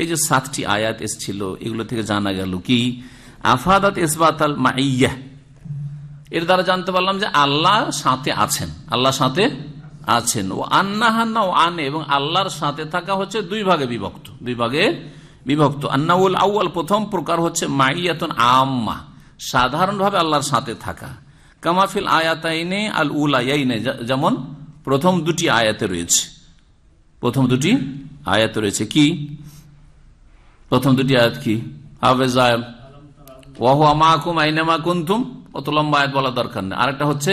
এই যে সাতটি আয়াত এসছিল এগুলো থেকে জানা গেল কি আফাদাত ইসবাত আল মাইয়া এর দ্বারা জানতে পারলাম যে আল্লাহ সাথে আছেন আল্লাহ সাথে আছেন ও আন্না হান্না ও আনে এবং আল্লাহর সাথে থাকা হচ্ছে দুই ভাগে বিভক্ত দুই ভাগে বিভক্ত আন্নাউল আউ্ল প্রথম প্রকার হচ্ছে মাইয়াতন আম্মা সাধারণভাবে আল্লাহর সাথে থাকা কামাফিল আয়াতাইনে আল উল আয়াইনে যেমন প্রথম দুটি আয়াতে রয়েছে প্রথম দুটি আয়াত রয়েছে কি প্রথম দুটি আয়াত কি আমা কুম মাহকুম আইনামা কুন্তুম অত লম্বা আয়াত বলা দরকার নেই আরেকটা হচ্ছে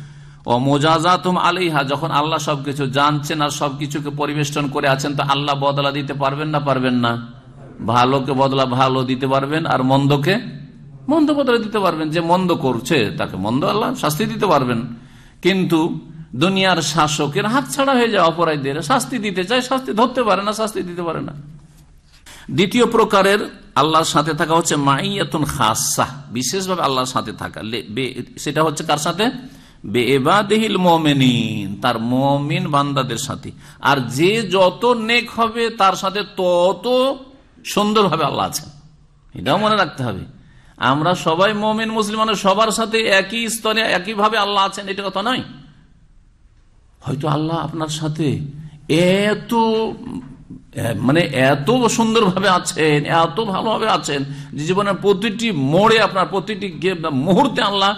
অমোজাজাতুম আলিহা যখন আল্লাহ সবকিছু জানছেন আর সবকিছুকে পরিবেষ্টন করে আছেন তো আল্লাহ বদলা দিতে পারবেন না পারবেন না ভালোকে বদলা ভালো দিতে পারবেন আর মন্দকে মন্দ বদলা দিতে পারবেন যে মন্দ করছে তাকে মন্দ আল্লাহ শাস্তি দিতে পারবেন কিন্তু দুনিয়ার শাসকের হাত ছাড়া হয়ে যায় অপরাধীদের শাস্তি দিতে চায় শাস্তি ধরতে পারে না শাস্তি দিতে পারে না দ্বিতীয় প্রকারের আল্লাহর সাথে থাকা হচ্ছে মাইয়াতুন খাসা বিশেষভাবে আল্লাহর সাথে থাকা সেটা হচ্ছে কার সাথে তার মমিন বান্দাদের সাথে আর যে যত নেক হবে তার সাথে তত সুন্দরভাবে আল্লাহ আছেন এটাও মনে রাখতে হবে আমরা সবাই মমিন মুসলিম মানে সবার সাথে একই স্তরে একইভাবে আল্লাহ আছেন এটা কথা নয় হয়তো আল্লাহ আপনার সাথে এত মানে এত সুন্দরভাবে আছেন এত ভালোভাবে আছেন যে জীবনের প্রতিটি মোড়ে আপনার প্রতিটি মুহূর্তে আল্লাহ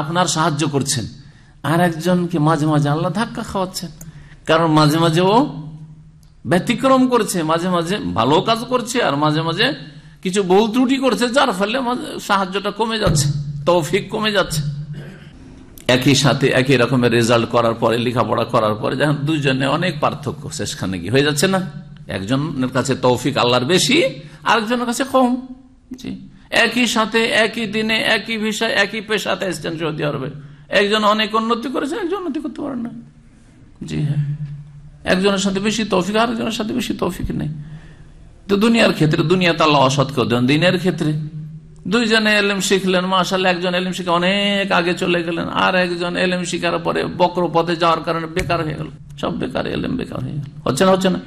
আপনার সাহায্য করছেন আর একজনকে মাঝে মাঝে আল্লাহ ধাক্কা খাওয়াচ্ছেন কারণ মাঝে মাঝে ও ব্যতিক্রম করছে মাঝে মাঝে ভালো কাজ করছে আর মাঝে মাঝে কিছু বহু ত্রুটি করছে যার ফলে সাহায্যটা কমে যাচ্ছে তৌফিক কমে যাচ্ছে একই সাথে একই রকমের রেজাল্ট করার পরে লেখাপড়া করার পরে যখন দুজনে অনেক পার্থক্য শেষখানে কি হয়ে যাচ্ছে না একজনের কাছে তৌফিক আল্লাহর বেশি আরেকজনের কাছে কম জি একই সাথে একই দিনে একই ভিসায় একই পেশাতে এসছেন সৌদি আরবে একজন অনেক উন্নতি করেছেন একজন উন্নতি করতে পারেন না জি হ্যাঁ একজনের সাথে বেশি তৌফিক আর একজনের সাথে বেশি তৌফিক নেই তো দুনিয়ার ক্ষেত্রে দুনিয়া তাল্লা অসৎ কেউ দেন দিনের ক্ষেত্রে দুইজনে এলএম শিখলেন মাসাল একজন এলএম শিখে অনেক আগে চলে গেলেন আর একজন এলএম শিখার পরে বক্র পথে যাওয়ার কারণে বেকার হয়ে গেল সব বেকার এলএম বেকার হয়ে গেল হচ্ছে না হচ্ছে না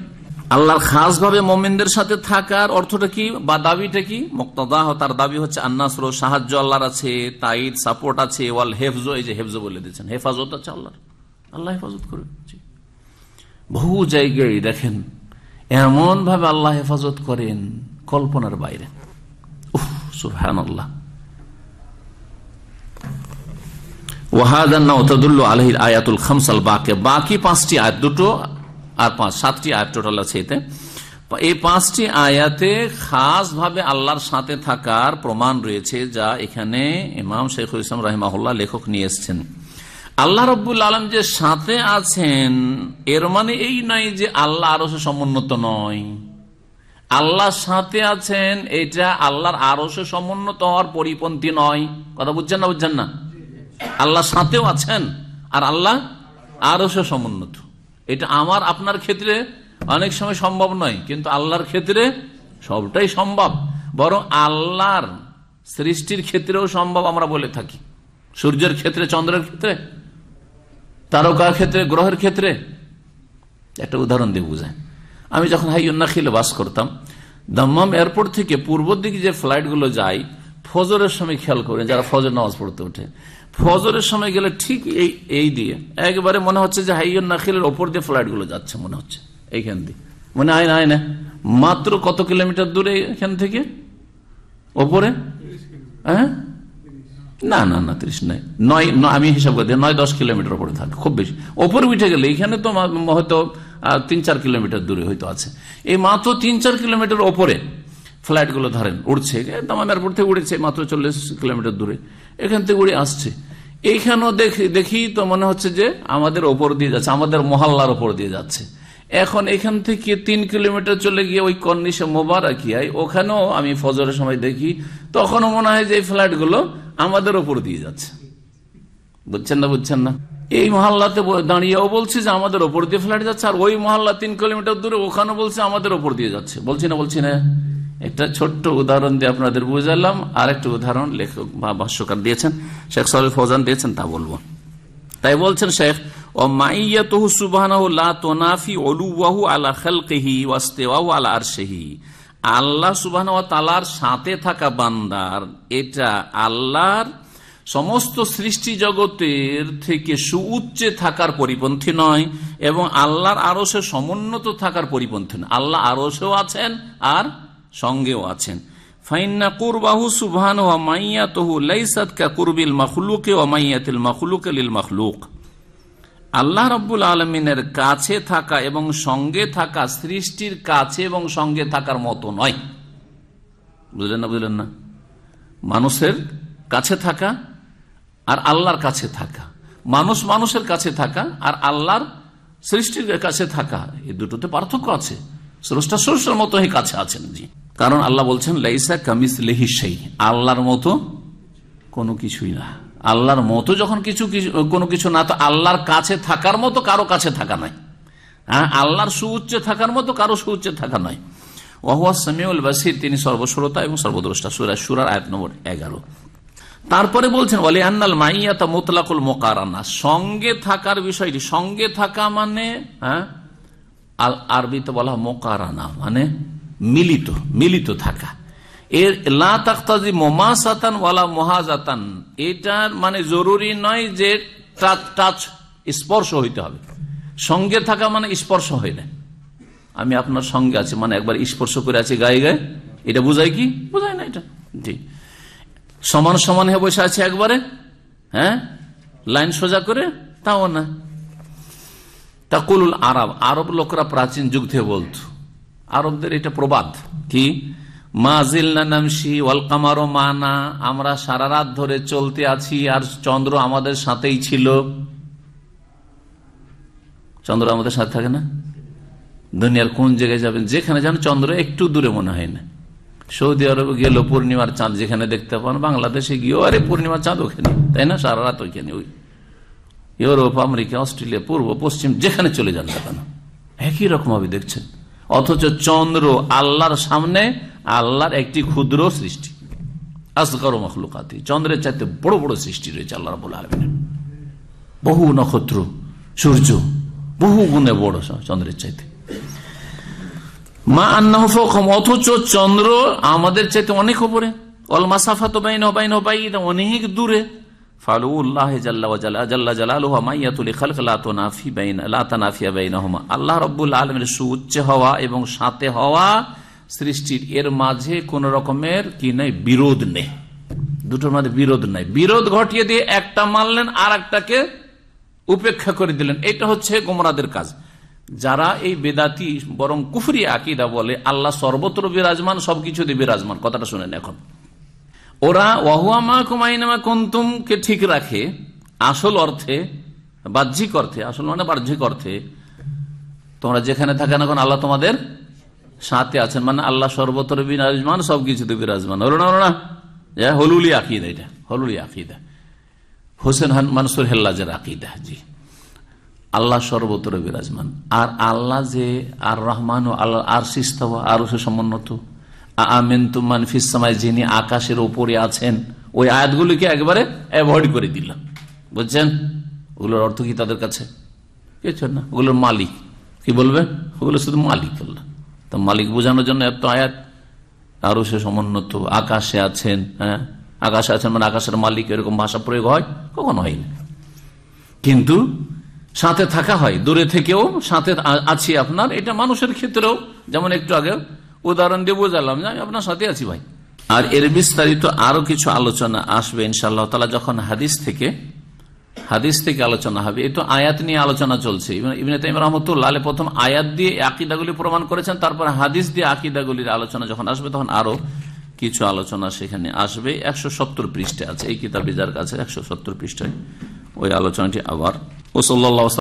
আল্লাহর খাস ভাবে মোমিনদের সাথে থাকার অর্থটা কি বা দাবিটা কি মোক্তদাহ তার দাবি হচ্ছে আন্নাসর সাহায্য আল্লাহর আছে তাইদ সাপোর্ট আছে ওয়াল হেফজ এই যে হেফজ বলে দিচ্ছেন হেফাজত আছে আল্লাহর আল্লাহ হেফাজত করে বহু জায়গায় দেখেন এমন ভাবে আল্লাহ হেফাজত করেন কল্পনার বাইরে উফ আল্লাহ ওয়াহাদান্না আলহির আয়াতুল খামসাল বাকে বাকি পাঁচটি আয়াত দুটো আর পাঁচ সাতটি আয়াত টোটাল আছে এতে এই পাঁচটি আয়াতে খাসভাবে আল্লাহর সাথে থাকার প্রমাণ রয়েছে যা এখানে ইমাম শেখ ইসলাম রাহিমাহুল্লাহ লেখক নিয়ে এসছেন আল্লাহ রব্বুল আলম যে সাথে আছেন এর মানে এই নয় যে আল্লাহ আরো সমুন্নত নয় আল্লাহ সাথে আছেন এটা আল্লাহর আরো সমুন্নত হওয়ার পরিপন্থী নয় কথা বুঝছেন না বুঝছেন না আল্লাহ সাথেও আছেন আর আল্লাহ আরো সমুন্নত এটা আমার আপনার ক্ষেত্রে অনেক সময় সম্ভব নয় কিন্তু আল্লাহর ক্ষেত্রে সবটাই সম্ভব বরং আল্লাহর সৃষ্টির ক্ষেত্রেও সম্ভব আমরা বলে থাকি সূর্যের ক্ষেত্রে চন্দ্রের ক্ষেত্রে তারকার ক্ষেত্রে গ্রহের ক্ষেত্রে একটা উদাহরণ দিয়ে বুঝায় আমি যখন হাইয়ন্নাখিলে বাস করতাম দম্মাম এয়ারপোর্ট থেকে পূর্ব দিকে যে ফ্লাইটগুলো যায় ফজরের সময় খেয়াল করে যারা ফজর নামাজ পড়তে ওঠে ফজরের সময় গেলে ঠিক এই এই দিয়ে একবারে মনে হচ্ছে যে না নাখিলের ওপর দিয়ে ফ্লাইটগুলো যাচ্ছে মনে হচ্ছে এইখান দিয়ে মনে হয় না হয় না মাত্র কত কিলোমিটার দূরে এখান থেকে ওপরে হ্যাঁ না না না ত্রিশ নয় নয় আমি হিসাব করে দিই নয় দশ কিলোমিটার ওপরে থাকে খুব বেশি ওপরে উঠে গেলে এখানে তো হয়তো তিন চার কিলোমিটার দূরে হয়তো আছে এই মাত্র তিন চার কিলোমিটার ওপরে ফ্লাইটগুলো ধরেন উঠছে দামান এয়ারপোর্ট থেকে উড়েছে মাত্র চল্লিশ কিলোমিটার দূরে এখান থেকে উড়ে আসছে এইখানেও দেখি দেখি তো মনে হচ্ছে যে আমাদের ওপর দিয়ে যাচ্ছে আমাদের মহল্লার ওপর দিয়ে যাচ্ছে এখন এখান থেকে তিন কিলোমিটার চলে গিয়ে ওই কন্ডিশন মোবারকিয়ায় ওখানেও আমি ফজরের সময় দেখি তখনও মনে হয় যে এই ফ্ল্যাটগুলো আমাদের ওপর দিয়ে যাচ্ছে বুঝছেন না বুঝছেন না এই মহল্লাতে দাঁড়িয়েও বলছে যে আমাদের ওপর দিয়ে ফ্ল্যাট যাচ্ছে আর ওই মহল্লা তিন কিলোমিটার দূরে ওখানে বলছে আমাদের ওপর দিয়ে যাচ্ছে বলছি না বলছি না একটা ছোট্ট উদাহরণ দিয়ে আপনাদের বুঝালাম আর একটা উদাহরণ লেখক বা ভাষ্যকার দিয়েছেন শেখ সাহেব ফৌজান দিয়েছেন তা বলবো তাই বলছেন শেখ আল্লাহ সুবাহ সাথে থাকা বান্দার এটা আল্লাহর সমস্ত সৃষ্টি জগতের থেকে সুউচ্চে থাকার পরিপন্থী নয় এবং আল্লাহর আরো সে সমুন্নত থাকার পরিপন্থী নয় আল্লাহ আরো সেও আছেন আর সঙ্গেও আছেন ফাইন্না কুরবাহু সুবহান ওয়া মাইয়াতুহু লাইসাত কা কুরবিল মাখলুকে ওয়া মাইয়াতিল মাখলুকে লিল মাখলুক আল্লাহ রব্বুল আলমিনের কাছে থাকা এবং সঙ্গে থাকা সৃষ্টির কাছে এবং সঙ্গে থাকার মতো নয় বুঝলেন না বুঝলেন না মানুষের কাছে থাকা আর আল্লাহর কাছে থাকা মানুষ মানুষের কাছে থাকা আর আল্লাহর সৃষ্টির কাছে থাকা এই দুটোতে পার্থক্য আছে স্রষ্টা স্রষ্টার মতোই কাছে আছেন জি কারণ আল্লাহ বলছেন লাইসা কামিস সেই আল্লাহর মতো কোনো কিছুই না আল্লাহর মতো যখন কিছু কোনো কিছু না তো আল্লাহর কাছে থাকার মতো কারো কাছে থাকা নাই হ্যাঁ আল্লাহর সুউচ্চে থাকার মতো কারো সুউচ্চে থাকা নয় তিনি সর্বশ্রোতা এবং সর্বদ্রষ্টা সুরা সুরার আয়াত নম্বর এগারো তারপরে বলছেন অলি আন্নাল মাইয়াতা মোতলাকুল মোকারানা সঙ্গে থাকার বিষয়টি সঙ্গে থাকা মানে হ্যাঁ আরবিতে বলা মোকারানা মানে মিলিত মিলিত থাকা এর লাখতাজি মোমাসাতান ওয়ালা মহাজাতান এটার মানে জরুরি নয় যে টাচ টাচ স্পর্শ হইতে হবে সঙ্গে থাকা মানে স্পর্শ হয় না আমি আপনার সঙ্গে আছি মানে একবার স্পর্শ করে আছি গায়ে গায়ে এটা বুঝায় কি বোঝায় না এটা জি সমান সমান হয়ে বসে আছে একবারে হ্যাঁ লাইন সোজা করে তাও না তা কলুল আরব আরব লোকরা প্রাচীন যুগ থেকে বলতো আরবদের এটা প্রবাদ কি মানা আমরা সারা রাত ধরে চলতে আছি আর চন্দ্র আমাদের সাথেই ছিল চন্দ্র আমাদের সাথে থাকে না দুনিয়ার কোন জায়গায় যাবেন যেখানে যান চন্দ্র একটু দূরে মনে হয় না সৌদি আরবে গেল পূর্ণিমার চাঁদ যেখানে দেখতে পান বাংলাদেশে গিয়েও আরে পূর্ণিমার চাঁদ ওখানে তাই না সারা রাত ওইখানে ওই ইউরোপ আমেরিকা অস্ট্রেলিয়া পূর্ব পশ্চিম যেখানে চলে যান না কেন একই রকম ভাবে দেখছেন অথচ চন্দ্র আল্লাহর সামনে আল্লাহর একটি ক্ষুদ্র সৃষ্টি আসগর মখলুকাতি চন্দ্রের চাইতে বড় বড় সৃষ্টি রয়েছে আল্লাহ রাবুল আলমিনের বহু নক্ষত্র সূর্য বহু গুণে বড় চন্দ্রের চাইতে মা আন্না ফখম অথচ চন্দ্র আমাদের চাইতে অনেক উপরে অল মাসাফা তো বাইন বাইন বাই অনেক দূরে আল্লাহ রব্বুল আলমের সুউচ্চ হওয়া এবং সাথে হওয়া সৃষ্টির এর মাঝে কোন রকমের কি নেই বিরোধ নেই দুটোর মাঝে বিরোধ নাই বিরোধ ঘটিয়ে দিয়ে একটা মানলেন আর একটাকে উপেক্ষা করে দিলেন এটা হচ্ছে গোমরাদের কাজ যারা এই বেদাতি বরং কুফরি আকিরা বলে আল্লাহ সর্বত্র বিরাজমান সবকিছুতে বিরাজমান কথাটা শুনেন এখন ওরা মা কুমাইনামা কে ঠিক রাখে আসল অর্থে বাহ্যিক অর্থে আসল মানে বাহ্যিক অর্থে তোমরা যেখানে থাকে না এখন আল্লাহ তোমাদের সাথে আছেন মানে আল্লাহ সর্বতর বিরাজমান সবকিছুতে বিরাজমান হলো না হলো না হলুলি আকিদা এটা হলুলি আকিদা হোসেন হান মানসুর হেল্লাজের আকিদা জি আল্লাহ সর্বতর বিরাজমান আর আল্লাহ যে আর রহমান ও আল্লাহ আর সিস্তাওয়া আরো সে সমুন্নত আমেন তুমান ফিসামায় যিনি আকাশের ওপরে আছেন ওই আয়াতগুলিকে একবারে অ্যাভয়েড করে দিলাম বুঝছেন ওগুলোর অর্থ কি তাদের কাছে কিছু না ওগুলোর মালিক কি বলবে ওগুলো শুধু মালিক আল্লাহ তো মালিক বোঝানোর জন্য এত আয়াত আরো সে সমুন্নত আকাশে আছেন হ্যাঁ আকাশে আছেন মানে আকাশের মালিক এরকম ভাষা প্রয়োগ হয় কখনো হয়নি কিন্তু সাথে থাকা হয় দূরে থেকেও সাথে আছি আপনার এটা মানুষের ক্ষেত্রেও যেমন একটু আগে উদাহরণ দিয়ে বোঝালাম যে আমি আপনার সাথে আছি ভাই আর এর বিস্তারিত আরো কিছু আলোচনা আসবে ইনশাআল্লাহ তালা যখন হাদিস থেকে হাদিস থেকে আলোচনা হবে এই তো আয়াত নিয়ে আলোচনা চলছে রহমতুল্লাহ প্রথম আয়াত দিয়ে আকিদাগুলি প্রমাণ করেছেন তারপর হাদিস দিয়ে আকিদাগুলির আলোচনা যখন আসবে তখন আরো কিছু আলোচনা সেখানে আসবে একশো সত্তর পৃষ্ঠে আছে এই কিতাব যার কাছে একশো সত্তর পৃষ্ঠায় ওই আলোচনাটি আবার ও সাল্লা